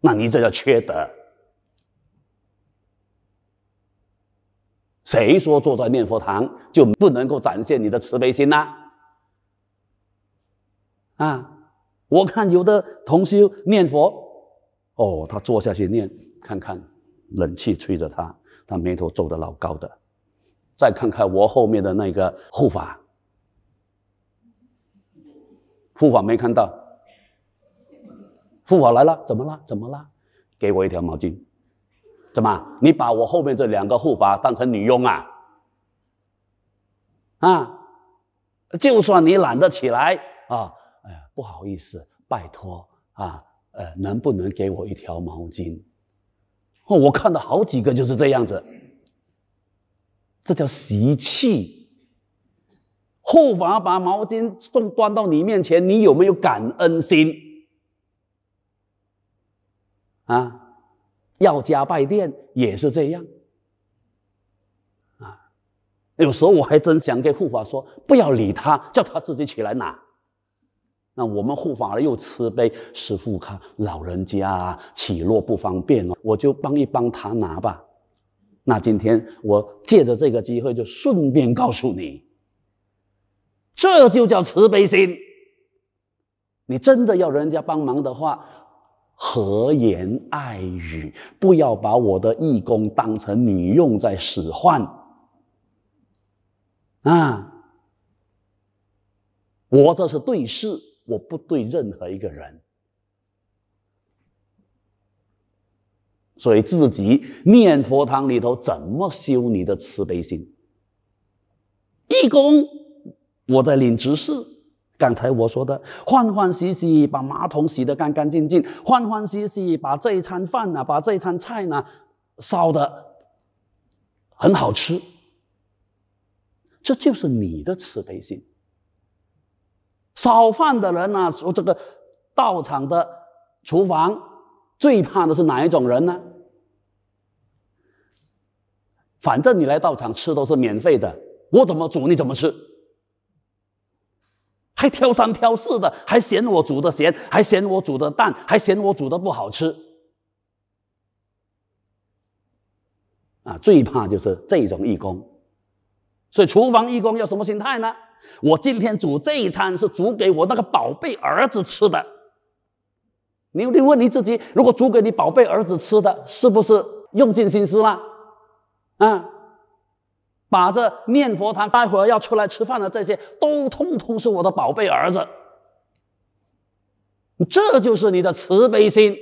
那你这叫缺德。谁说坐在念佛堂就不能够展现你的慈悲心呢？啊，我看有的同修念佛，哦，他坐下去念，看看冷气吹着他，他眉头皱得老高的。再看看我后面的那个护法，护法没看到，护法来了，怎么了？怎么了？给我一条毛巾。怎么？你把我后面这两个护法当成女佣啊？啊，就算你懒得起来啊，哎，不好意思，拜托啊，呃，能不能给我一条毛巾？哦，我看到好几个就是这样子，这叫习气。护法把毛巾送端到你面前，你有没有感恩心？啊？要家拜殿也是这样，啊，有时候我还真想跟护法说，不要理他，叫他自己起来拿。那我们护法又慈悲，师傅看老人家起落不方便哦，我就帮一帮他拿吧。那今天我借着这个机会，就顺便告诉你，这就叫慈悲心。你真的要人家帮忙的话。和颜爱语，不要把我的义工当成女佣在使唤。啊，我这是对事，我不对任何一个人。所以自己念佛堂里头怎么修你的慈悲心？义工，我在领执事。刚才我说的，欢欢喜喜把马桶洗得干干净净，欢欢喜喜把这一餐饭呢，把这一餐菜呢烧的很好吃，这就是你的慈悲心。烧饭的人呢，说这个道场的厨房最怕的是哪一种人呢？反正你来道场吃都是免费的，我怎么煮你怎么吃。还挑三挑四的，还嫌我煮的咸，还嫌我煮的淡，还嫌我煮的不好吃。啊，最怕就是这种义工。所以厨房义工要什么心态呢？我今天煮这一餐是煮给我那个宝贝儿子吃的。你你问你自己，如果煮给你宝贝儿子吃的是不是用尽心思了？啊？把这念佛堂，待会儿要出来吃饭的这些，都通通是我的宝贝儿子。这就是你的慈悲心，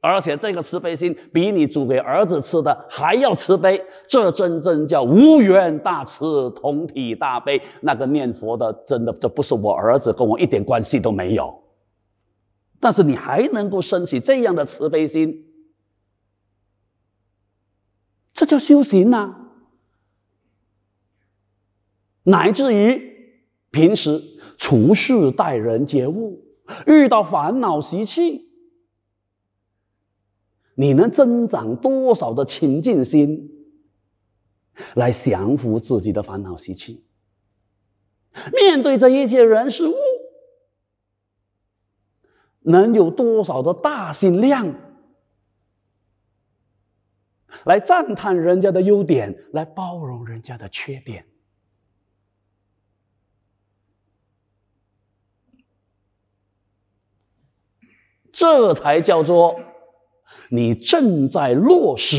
而且这个慈悲心比你煮给儿子吃的还要慈悲。这真正叫无缘大慈，同体大悲。那个念佛的，真的这不是我儿子，跟我一点关系都没有。但是你还能够升起这样的慈悲心，这叫修行呐。乃至于平时处事待人接物，遇到烦恼习气，你能增长多少的清净心，来降服自己的烦恼习气？面对这一切人事物，能有多少的大心量，来赞叹人家的优点，来包容人家的缺点？这才叫做你正在落实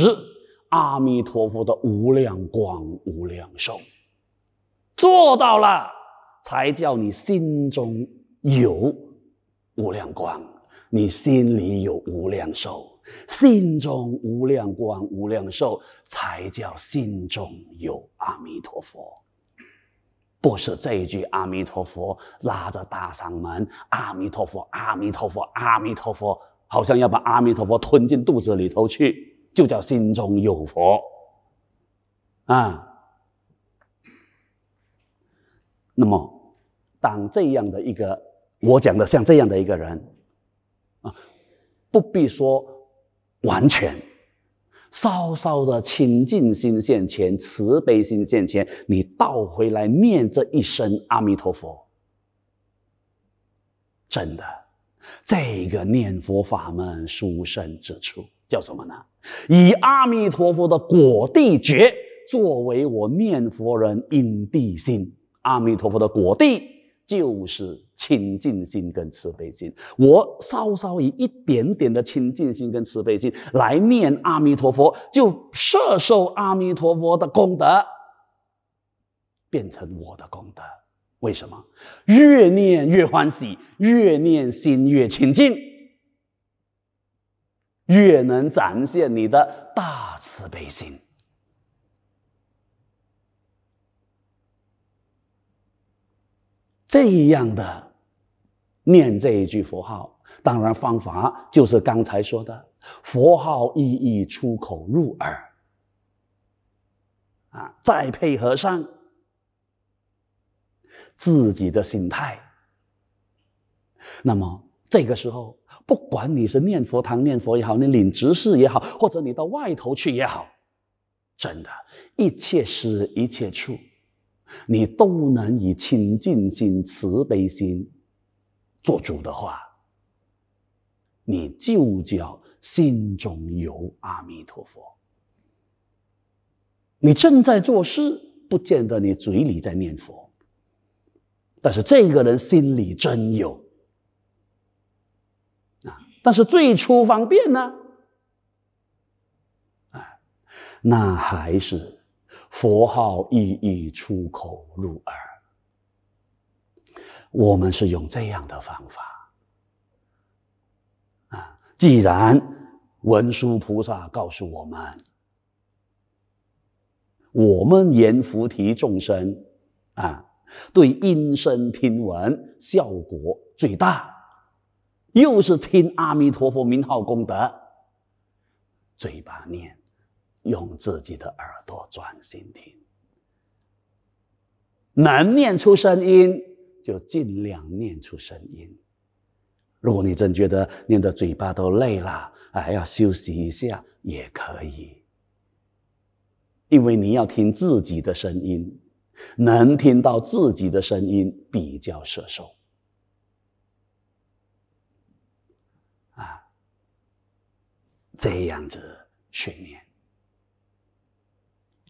阿弥陀佛的无量光、无量寿，做到了，才叫你心中有无量光，你心里有无量寿，心中无量光、无量寿，才叫心中有阿弥陀佛。不是这一句阿弥陀佛，拉着大嗓门阿弥陀佛阿弥陀佛阿弥陀佛，好像要把阿弥陀佛吞进肚子里头去，就叫心中有佛啊。那么，当这样的一个我讲的像这样的一个人啊，不必说完全。稍稍的清净心现前，慈悲心现前，你倒回来念这一声阿弥陀佛。真的，这个念佛法门殊胜之处叫什么呢？以阿弥陀佛的果地觉作为我念佛人因地心。阿弥陀佛的果地就是。清净心跟慈悲心，我稍稍以一点点的清净心跟慈悲心来念阿弥陀佛，就摄受阿弥陀佛的功德，变成我的功德。为什么？越念越欢喜，越念心越清净，越能展现你的大慈悲心。这样的。念这一句佛号，当然方法就是刚才说的，佛号一一出口入耳，啊，再配合上自己的心态，那么这个时候，不管你是念佛堂念佛也好，你领执事也好，或者你到外头去也好，真的，一切时一切处，你都能以清净心、慈悲心。做主的话，你就叫心中有阿弥陀佛。你正在做事，不见得你嘴里在念佛，但是这个人心里真有啊。但是最初方便呢，啊，那还是佛号一一出口入耳。我们是用这样的方法啊！既然文殊菩萨告诉我们，我们言菩提众生啊，对音声听闻效果最大，又是听阿弥陀佛名号功德，嘴巴念，用自己的耳朵专心听，能念出声音。就尽量念出声音。如果你真觉得念的嘴巴都累了，啊，要休息一下也可以，因为你要听自己的声音，能听到自己的声音比较摄手。啊，这样子训练，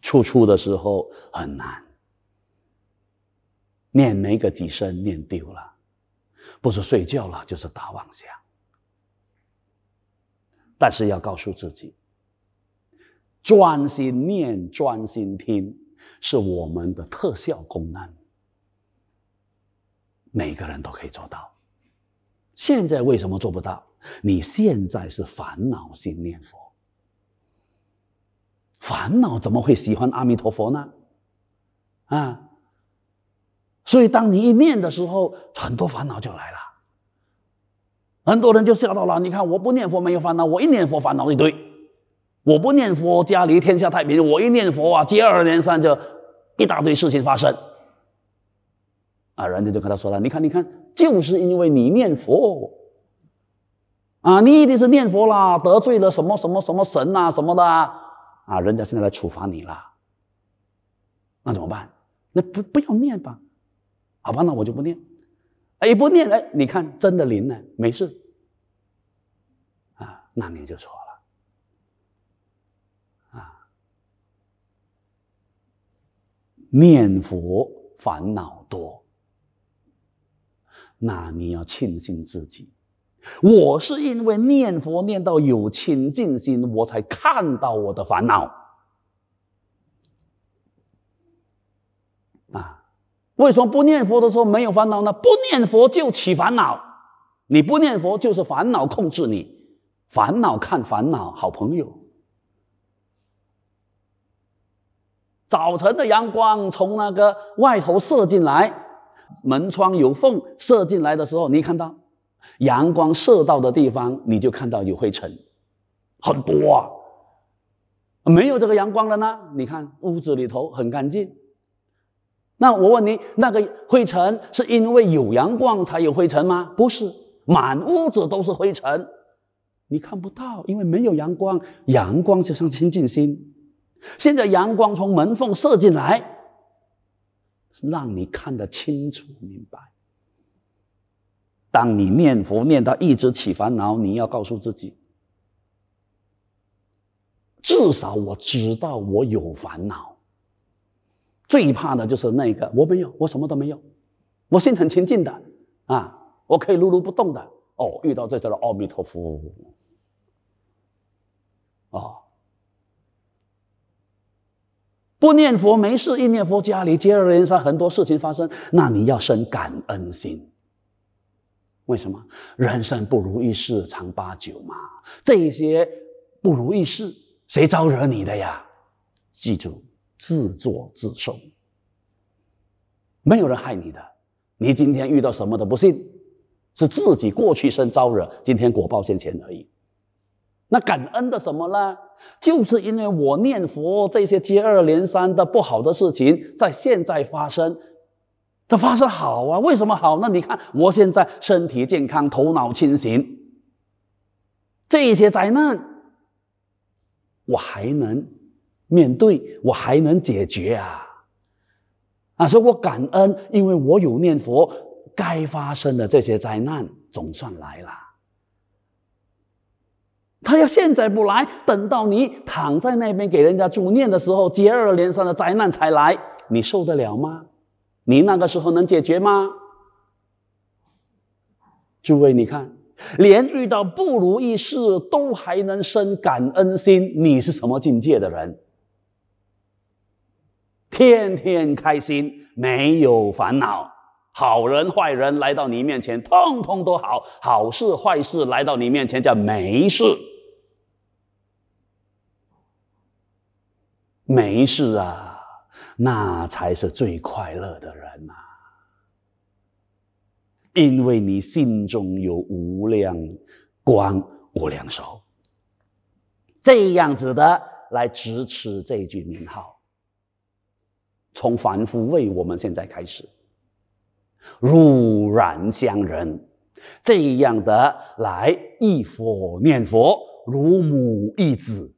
初初的时候很难。念没个几声，念丢了，不是睡觉了，就是打妄想。但是要告诉自己，专心念，专心听，是我们的特效功能。每个人都可以做到。现在为什么做不到？你现在是烦恼心念佛，烦恼怎么会喜欢阿弥陀佛呢？啊？所以，当你一念的时候，很多烦恼就来了。很多人就笑到了，你看，我不念佛没有烦恼，我一念佛烦恼一堆；我不念佛家里天下太平，我一念佛啊，接二连三就一大堆事情发生。啊，人家就跟他说了，你看，你看，就是因为你念佛，啊，你一定是念佛啦，得罪了什么什么什么神啊，什么的，啊，人家现在来处罚你了。那怎么办？那不不要念吧？好吧，那我就不念，哎，不念，哎，你看，真的灵了，没事，啊，那你就错了，啊，念佛烦恼多，那你要庆幸自己，我是因为念佛念到有清净心，我才看到我的烦恼。为什么不念佛的时候没有烦恼呢？不念佛就起烦恼，你不念佛就是烦恼控制你，烦恼看烦恼，好朋友。早晨的阳光从那个外头射进来，门窗有缝射进来的时候，你看到阳光射到的地方，你就看到有灰尘，很多啊。没有这个阳光了呢，你看屋子里头很干净。那我问你，那个灰尘是因为有阳光才有灰尘吗？不是，满屋子都是灰尘，你看不到，因为没有阳光。阳光就像清净心，现在阳光从门缝射进来，让你看得清楚明白。当你念佛念到一直起烦恼，你要告诉自己，至少我知道我有烦恼。最怕的就是那个我没有，我什么都没有，我心很清净的啊，我可以碌碌不动的哦。遇到这叫了阿弥陀佛，哦，不念佛没事，一念佛家里接二连三很多事情发生，那你要生感恩心。为什么？人生不如意事常八九嘛，这些不如意事谁招惹你的呀？记住。自作自受，没有人害你的。你今天遇到什么的不幸，是自己过去生招惹，今天果报现前而已。那感恩的什么呢？就是因为我念佛，这些接二连三的不好的事情在现在发生，这发生好啊？为什么好？那你看，我现在身体健康，头脑清醒，这些灾难我还能。面对我还能解决啊，啊！所以我感恩，因为我有念佛。该发生的这些灾难总算来了。他要现在不来，等到你躺在那边给人家助念的时候，接二连三的灾难才来，你受得了吗？你那个时候能解决吗？诸位，你看，连遇到不如意事都还能生感恩心，你是什么境界的人？天天开心，没有烦恼。好人坏人来到你面前，通通都好。好事坏事来到你面前，叫没事，没事啊，那才是最快乐的人啊！因为你心中有无量光、无量寿，这样子的来支持这句名号。从凡夫位，我们现在开始，如然相人，这样的来一佛念佛，如母一子，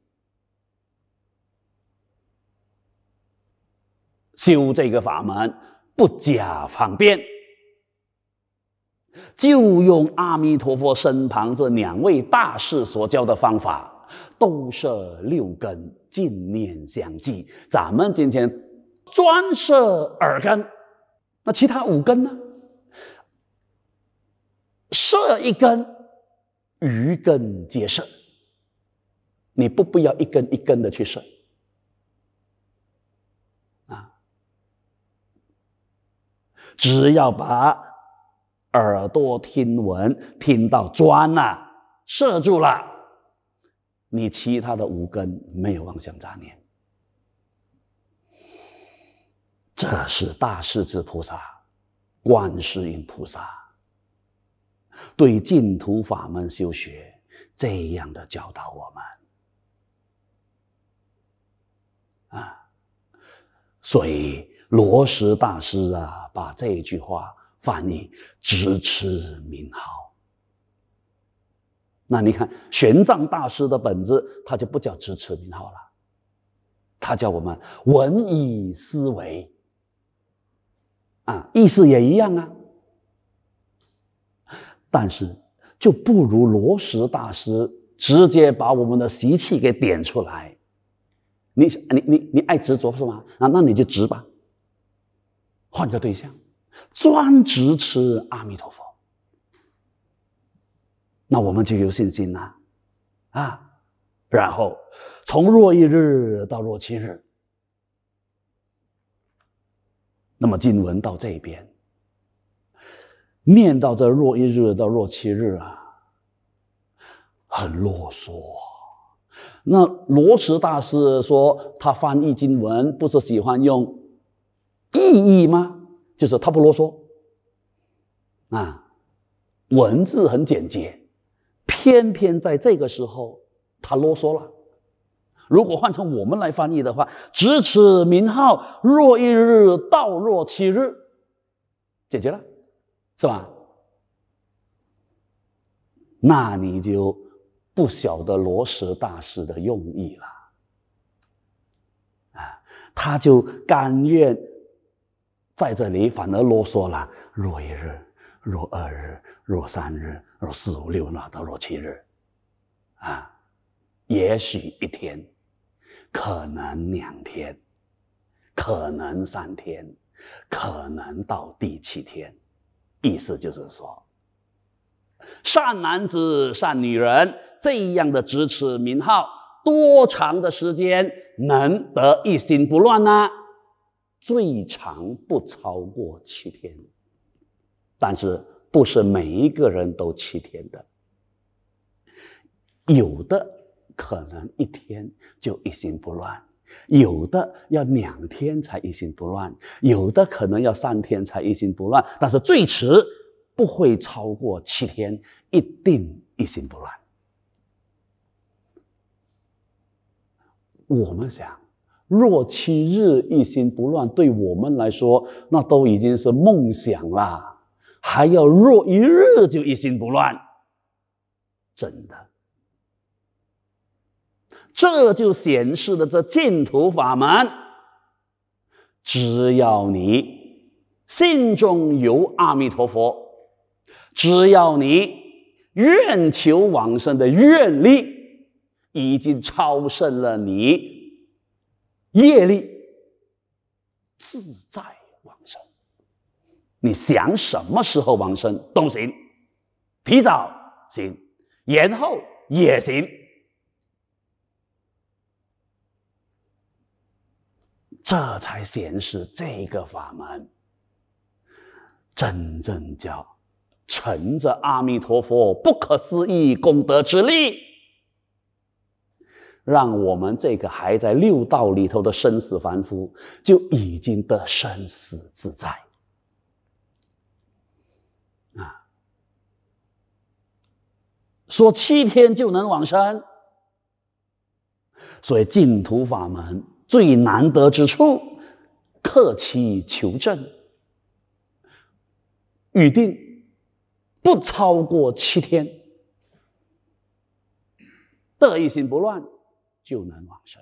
修这个法门不假方便，就用阿弥陀佛身旁这两位大士所教的方法，都设六根，净念相继。咱们今天。专摄耳根，那其他五根呢？设一根，余根皆设。你不必要一根一根的去设啊，只要把耳朵听闻听到专呐设住了，你其他的五根没有妄想杂念。这是大势至菩萨、观世音菩萨对净土法门修学这样的教导我们啊，所以罗什大师啊，把这一句话翻译“直持名号”。那你看玄奘大师的本质，他就不叫“直持名号”了，他叫我们“文以思维”。啊，意思也一样啊，但是就不如罗什大师直接把我们的习气给点出来。你你你你爱执着是吗？啊，那你就执吧。换个对象，专执吃阿弥陀佛，那我们就有信心了啊。然后从若一日到若七日。那么经文到这边，念到这若一日到若七日啊，很啰嗦。那罗什大师说他翻译经文不是喜欢用意译吗？就是他不啰嗦啊，文字很简洁，偏偏在这个时候他啰嗦了。如果换成我们来翻译的话，直此名号，若一日，道若七日，解决了，是吧？那你就不晓得罗什大师的用意了。啊，他就甘愿在这里，反而啰嗦了：若一日，若二日，若三日，若四五六，那到若七日？啊，也许一天。可能两天，可能三天，可能到第七天。意思就是说，善男子、善女人这样的直尺名号，多长的时间能得一心不乱呢？最长不超过七天，但是不是每一个人都七天的，有的。可能一天就一心不乱，有的要两天才一心不乱，有的可能要三天才一心不乱，但是最迟不会超过七天，一定一心不乱。我们想，若七日一心不乱，对我们来说，那都已经是梦想啦，还要若一日就一心不乱，真的。这就显示了这净土法门，只要你心中有阿弥陀佛，只要你愿求往生的愿力已经超胜了你业力，自在往生。你想什么时候往生都行，提早行，延后也行。这才显示这个法门真正叫乘着阿弥陀佛不可思议功德之力，让我们这个还在六道里头的生死凡夫，就已经得生死自在。啊，说七天就能往生，所以净土法门。最难得之处，克其求证，预定不超过七天，得意心不乱，就能往生。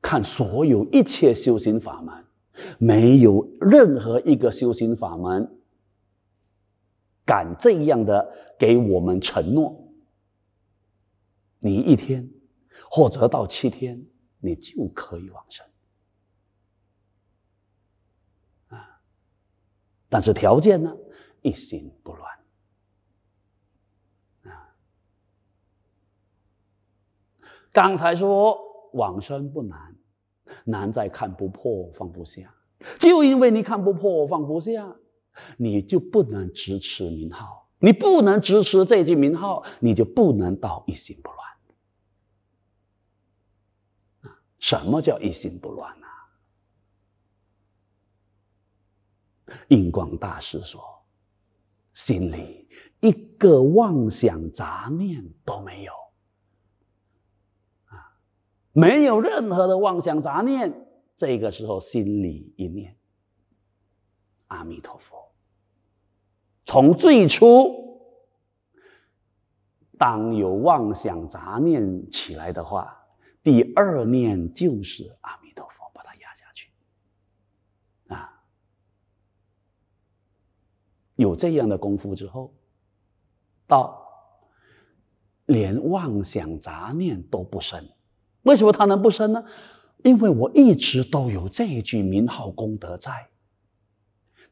看所有一切修行法门，没有任何一个修行法门敢这样的给我们承诺，你一天。或者到七天，你就可以往生。啊，但是条件呢？一心不乱。啊，刚才说往生不难，难在看不破、放不下。就因为你看不破、放不下，你就不能支持名号，你不能支持这句名号，你就不能到一心不乱。什么叫一心不乱啊？印光大师说：“心里一个妄想杂念都没有，啊，没有任何的妄想杂念。这个时候心里一念阿弥陀佛。从最初，当有妄想杂念起来的话。”第二念就是阿弥陀佛，把它压下去啊！有这样的功夫之后，到连妄想杂念都不生。为什么他能不生呢？因为我一直都有这一句名号功德在。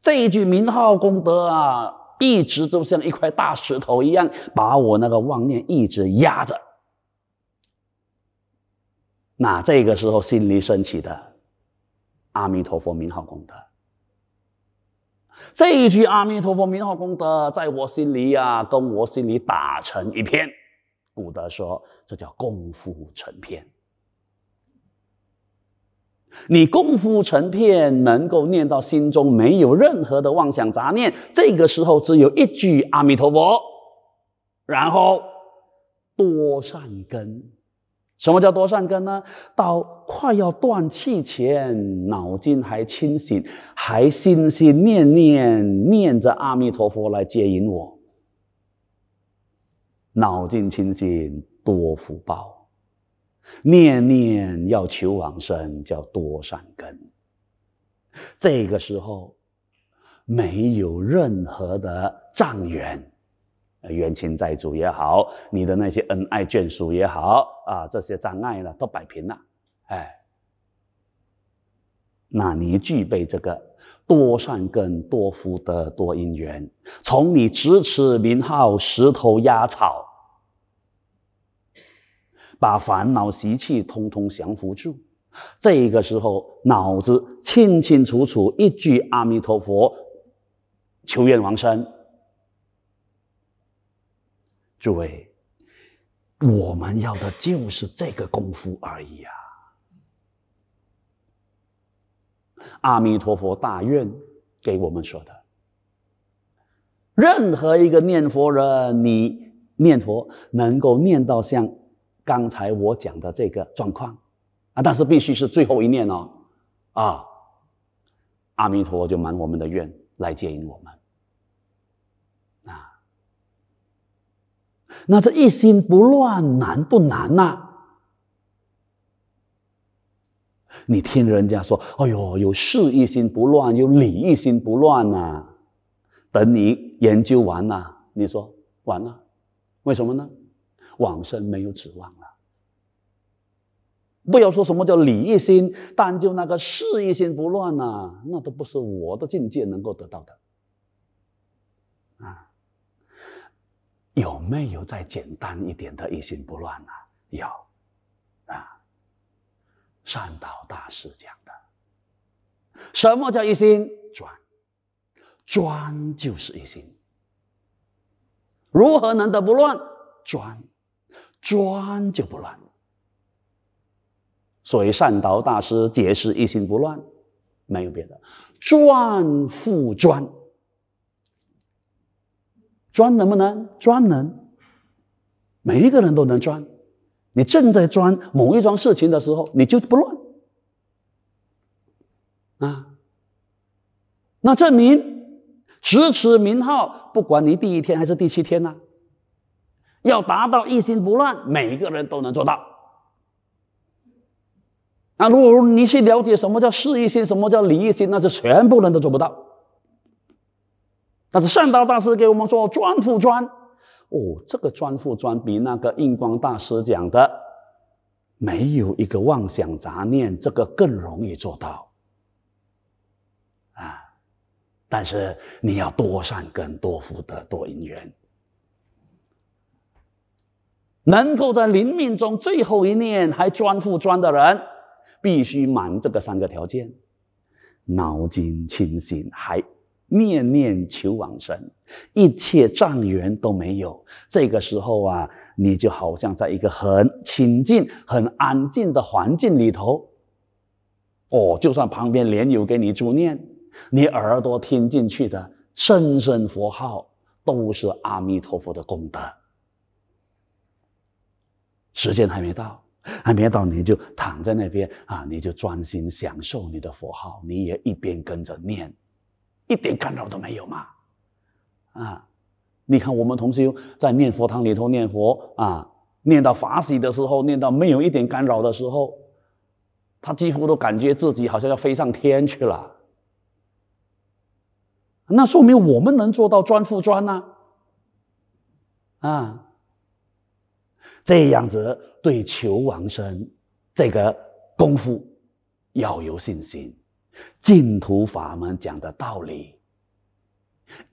这一句名号功德啊，一直就像一块大石头一样，把我那个妄念一直压着。那这个时候心里升起的“阿弥陀佛名号功德”，这一句“阿弥陀佛名号功德”在我心里呀，跟我心里打成一片。古德说，这叫功夫成片。你功夫成片，能够念到心中没有任何的妄想杂念，这个时候只有一句“阿弥陀佛”，然后多善根。什么叫多善根呢？到快要断气前，脑筋还清醒，还心心念念念着阿弥陀佛来接引我。脑筋清醒，多福报，念念要求往生，叫多善根。这个时候，没有任何的障缘。冤亲债主也好，你的那些恩爱眷属也好，啊，这些障碍呢都摆平了，哎，那你具备这个多善根、多福德、多因缘，从你咫持名号、石头压草，把烦恼习气通通降服住，这个时候脑子清清楚楚一句阿弥陀佛，求愿往生。诸位，我们要的就是这个功夫而已啊！阿弥陀佛大愿给我们说的，任何一个念佛人，你念佛能够念到像刚才我讲的这个状况啊，但是必须是最后一念哦，啊，阿弥陀佛就满我们的愿来接引我们。那这一心不乱难不难呐？你听人家说，哎呦，有事一心不乱，有理一心不乱呐。等你研究完了，你说完了，为什么呢？往生没有指望了。不要说什么叫理一心，但就那个事一心不乱呐，那都不是我的境界能够得到的。有没有再简单一点的一心不乱呢？有，啊，善导大师讲的，什么叫一心专？专就是一心，如何能得不乱？专，专就不乱。所以善导大师解释一心不乱，没有别的，转复转。钻能不能钻能？每一个人都能钻。你正在钻某一桩事情的时候，你就不乱啊。那证明持此名号，不管你第一天还是第七天呢，要达到一心不乱，每一个人都能做到。那如果你去了解什么叫事一心，什么叫理一心，那是全部人都做不到。但是善道大师给我们说专复专，哦，这个专复专比那个印光大师讲的没有一个妄想杂念，这个更容易做到。啊，但是你要多善根、多福德、多因缘，能够在临命中最后一念还专复专的人，必须满这个三个条件：脑筋清醒还。念念求往生，一切障缘都没有。这个时候啊，你就好像在一个很清净、很安静的环境里头。哦，就算旁边莲友给你助念，你耳朵听进去的声声佛号都是阿弥陀佛的功德。时间还没到，还没到，你就躺在那边啊，你就专心享受你的佛号，你也一边跟着念。一点干扰都没有嘛，啊！你看我们同学在念佛堂里头念佛啊，念到法喜的时候，念到没有一点干扰的时候，他几乎都感觉自己好像要飞上天去了。那说明我们能做到专复专呢，啊！这样子对求往生这个功夫要有信心。净土法门讲的道理，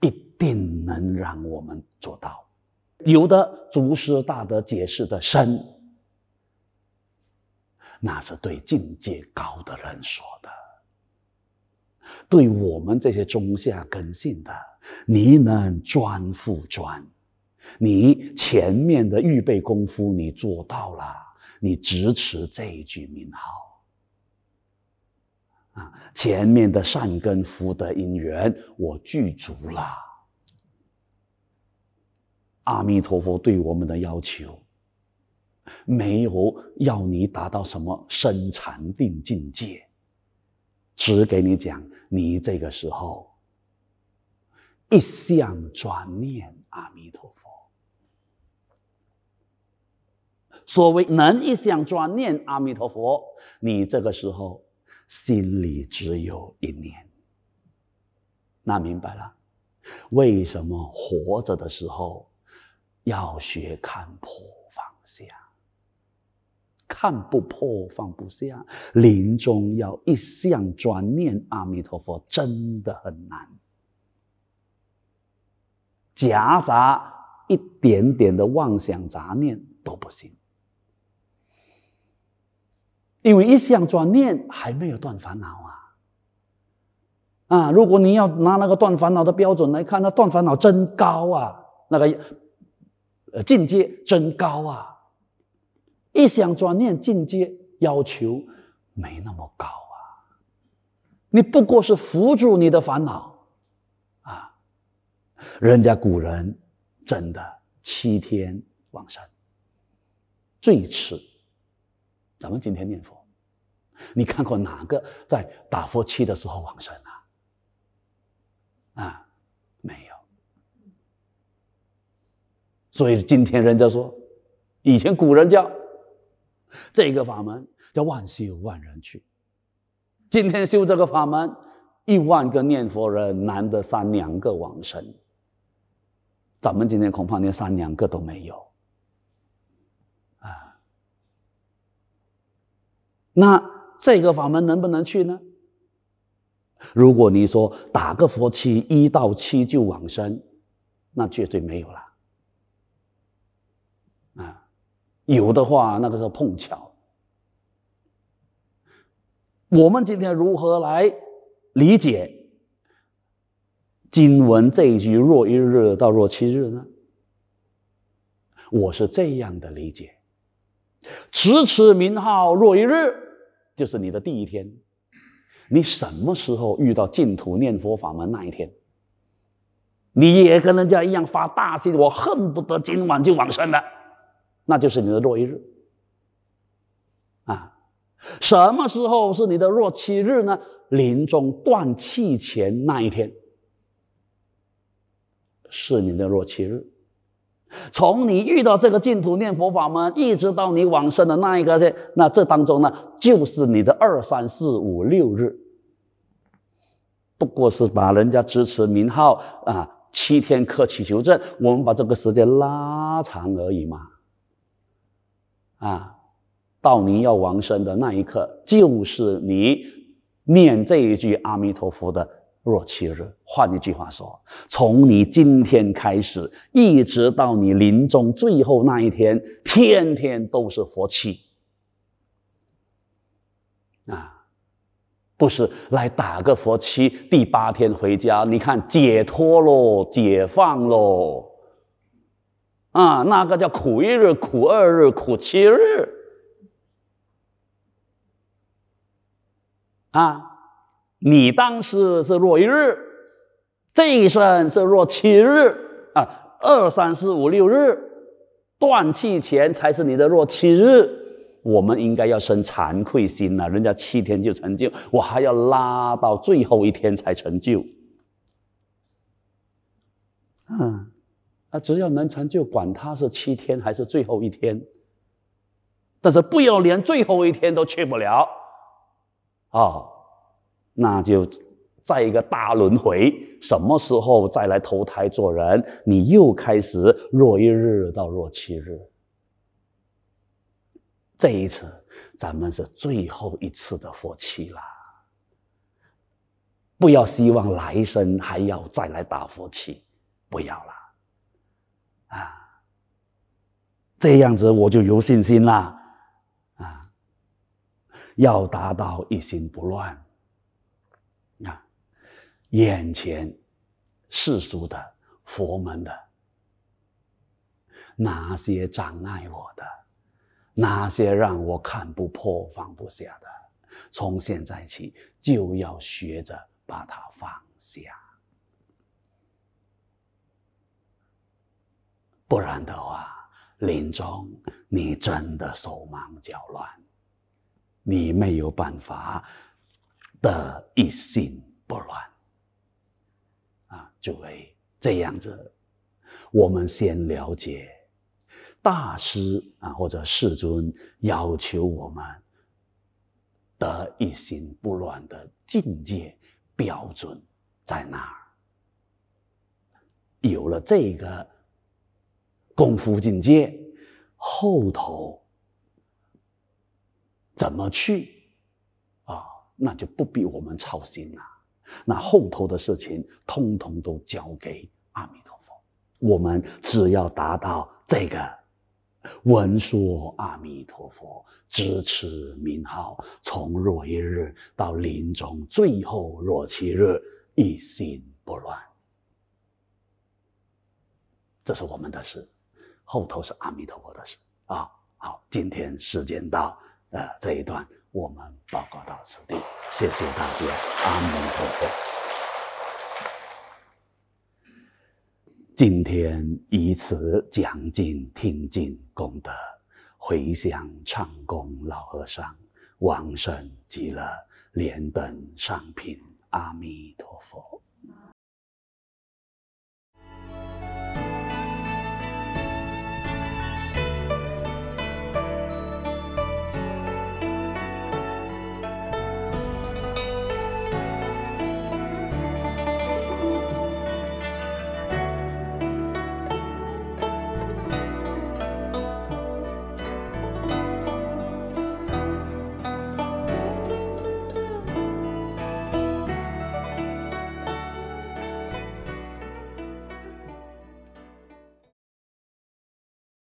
一定能让我们做到。有的祖师大德解释的深，那是对境界高的人说的。对我们这些中下根性的，你能专复专，你前面的预备功夫你做到了，你支持这一句名号。啊，前面的善根福德因缘我具足了。阿弥陀佛对我们的要求，没有要你达到什么深禅定境界，只给你讲你这个时候一向转念阿弥陀佛。所谓能一向转念阿弥陀佛，你这个时候。心里只有一念，那明白了，为什么活着的时候要学看破放下？看不破放不下，临终要一向专念阿弥陀佛，真的很难，夹杂一点点的妄想杂念都不行。因为一相转念还没有断烦恼啊，啊！如果你要拿那个断烦恼的标准来看，那断烦恼真高啊，那个呃境界真高啊。一想转念境界要求没那么高啊，你不过是扶住你的烦恼啊。人家古人真的七天往生，最迟。咱们今天念佛，你看过哪个在打佛七的时候往生啊？啊，没有。所以今天人家说，以前古人叫这个法门叫万修万人去，今天修这个法门，一万个念佛人难得三两个往生。咱们今天恐怕连三两个都没有。那这个法门能不能去呢？如果你说打个佛七一到七就往生，那绝对没有了。啊，有的话那个时候碰巧。我们今天如何来理解经文这一句“若一日到若七日”呢？我是这样的理解：迟迟名号若一日。就是你的第一天，你什么时候遇到净土念佛法门那一天，你也跟人家一样发大心，我恨不得今晚就往生了，那就是你的若一日。啊，什么时候是你的若七日呢？临终断气前那一天，是你的若七日。从你遇到这个净土念佛法门，一直到你往生的那一个，那这当中呢，就是你的二三四五六日。不过是把人家支持名号啊，七天刻祈求证，我们把这个时间拉长而已嘛。啊，到你要往生的那一刻，就是你念这一句阿弥陀佛的。若七日，换一句话说，从你今天开始，一直到你临终最后那一天，天天都是佛七，啊，不是来打个佛七，第八天回家，你看解脱喽，解放喽，啊，那个叫苦一日，苦二日，苦七日，啊。你当时是若一日，这一生是若七日啊，二三四五六日断气前才是你的若七日。我们应该要生惭愧心呐，人家七天就成就，我还要拉到最后一天才成就。嗯，啊，只要能成就，管他是七天还是最后一天。但是不要连最后一天都去不了，啊。那就在一个大轮回，什么时候再来投胎做人？你又开始若一日到若七日。这一次，咱们是最后一次的佛气了。不要希望来生还要再来打佛气，不要了。啊，这样子我就有信心了。啊，要达到一心不乱。眼前世俗的、佛门的，哪些障碍我的，哪些让我看不破、放不下的，从现在起就要学着把它放下，不然的话，临终你真的手忙脚乱，你没有办法的一心不乱。就会这样子，我们先了解大师啊或者世尊要求我们得一心不乱的境界标准在哪儿。有了这个功夫境界，后头怎么去啊，那就不必我们操心了。那后头的事情，通通都交给阿弥陀佛。我们只要达到这个，闻说阿弥陀佛，知持名号，从若一日到临终最后若七日，一心不乱。这是我们的事，后头是阿弥陀佛的事啊。好，今天时间到，呃，这一段。我们报告到此地，谢谢大家，阿弥陀佛。今天以此讲经听经功德，回向唱功老和尚往生极乐莲等上品，阿弥陀佛。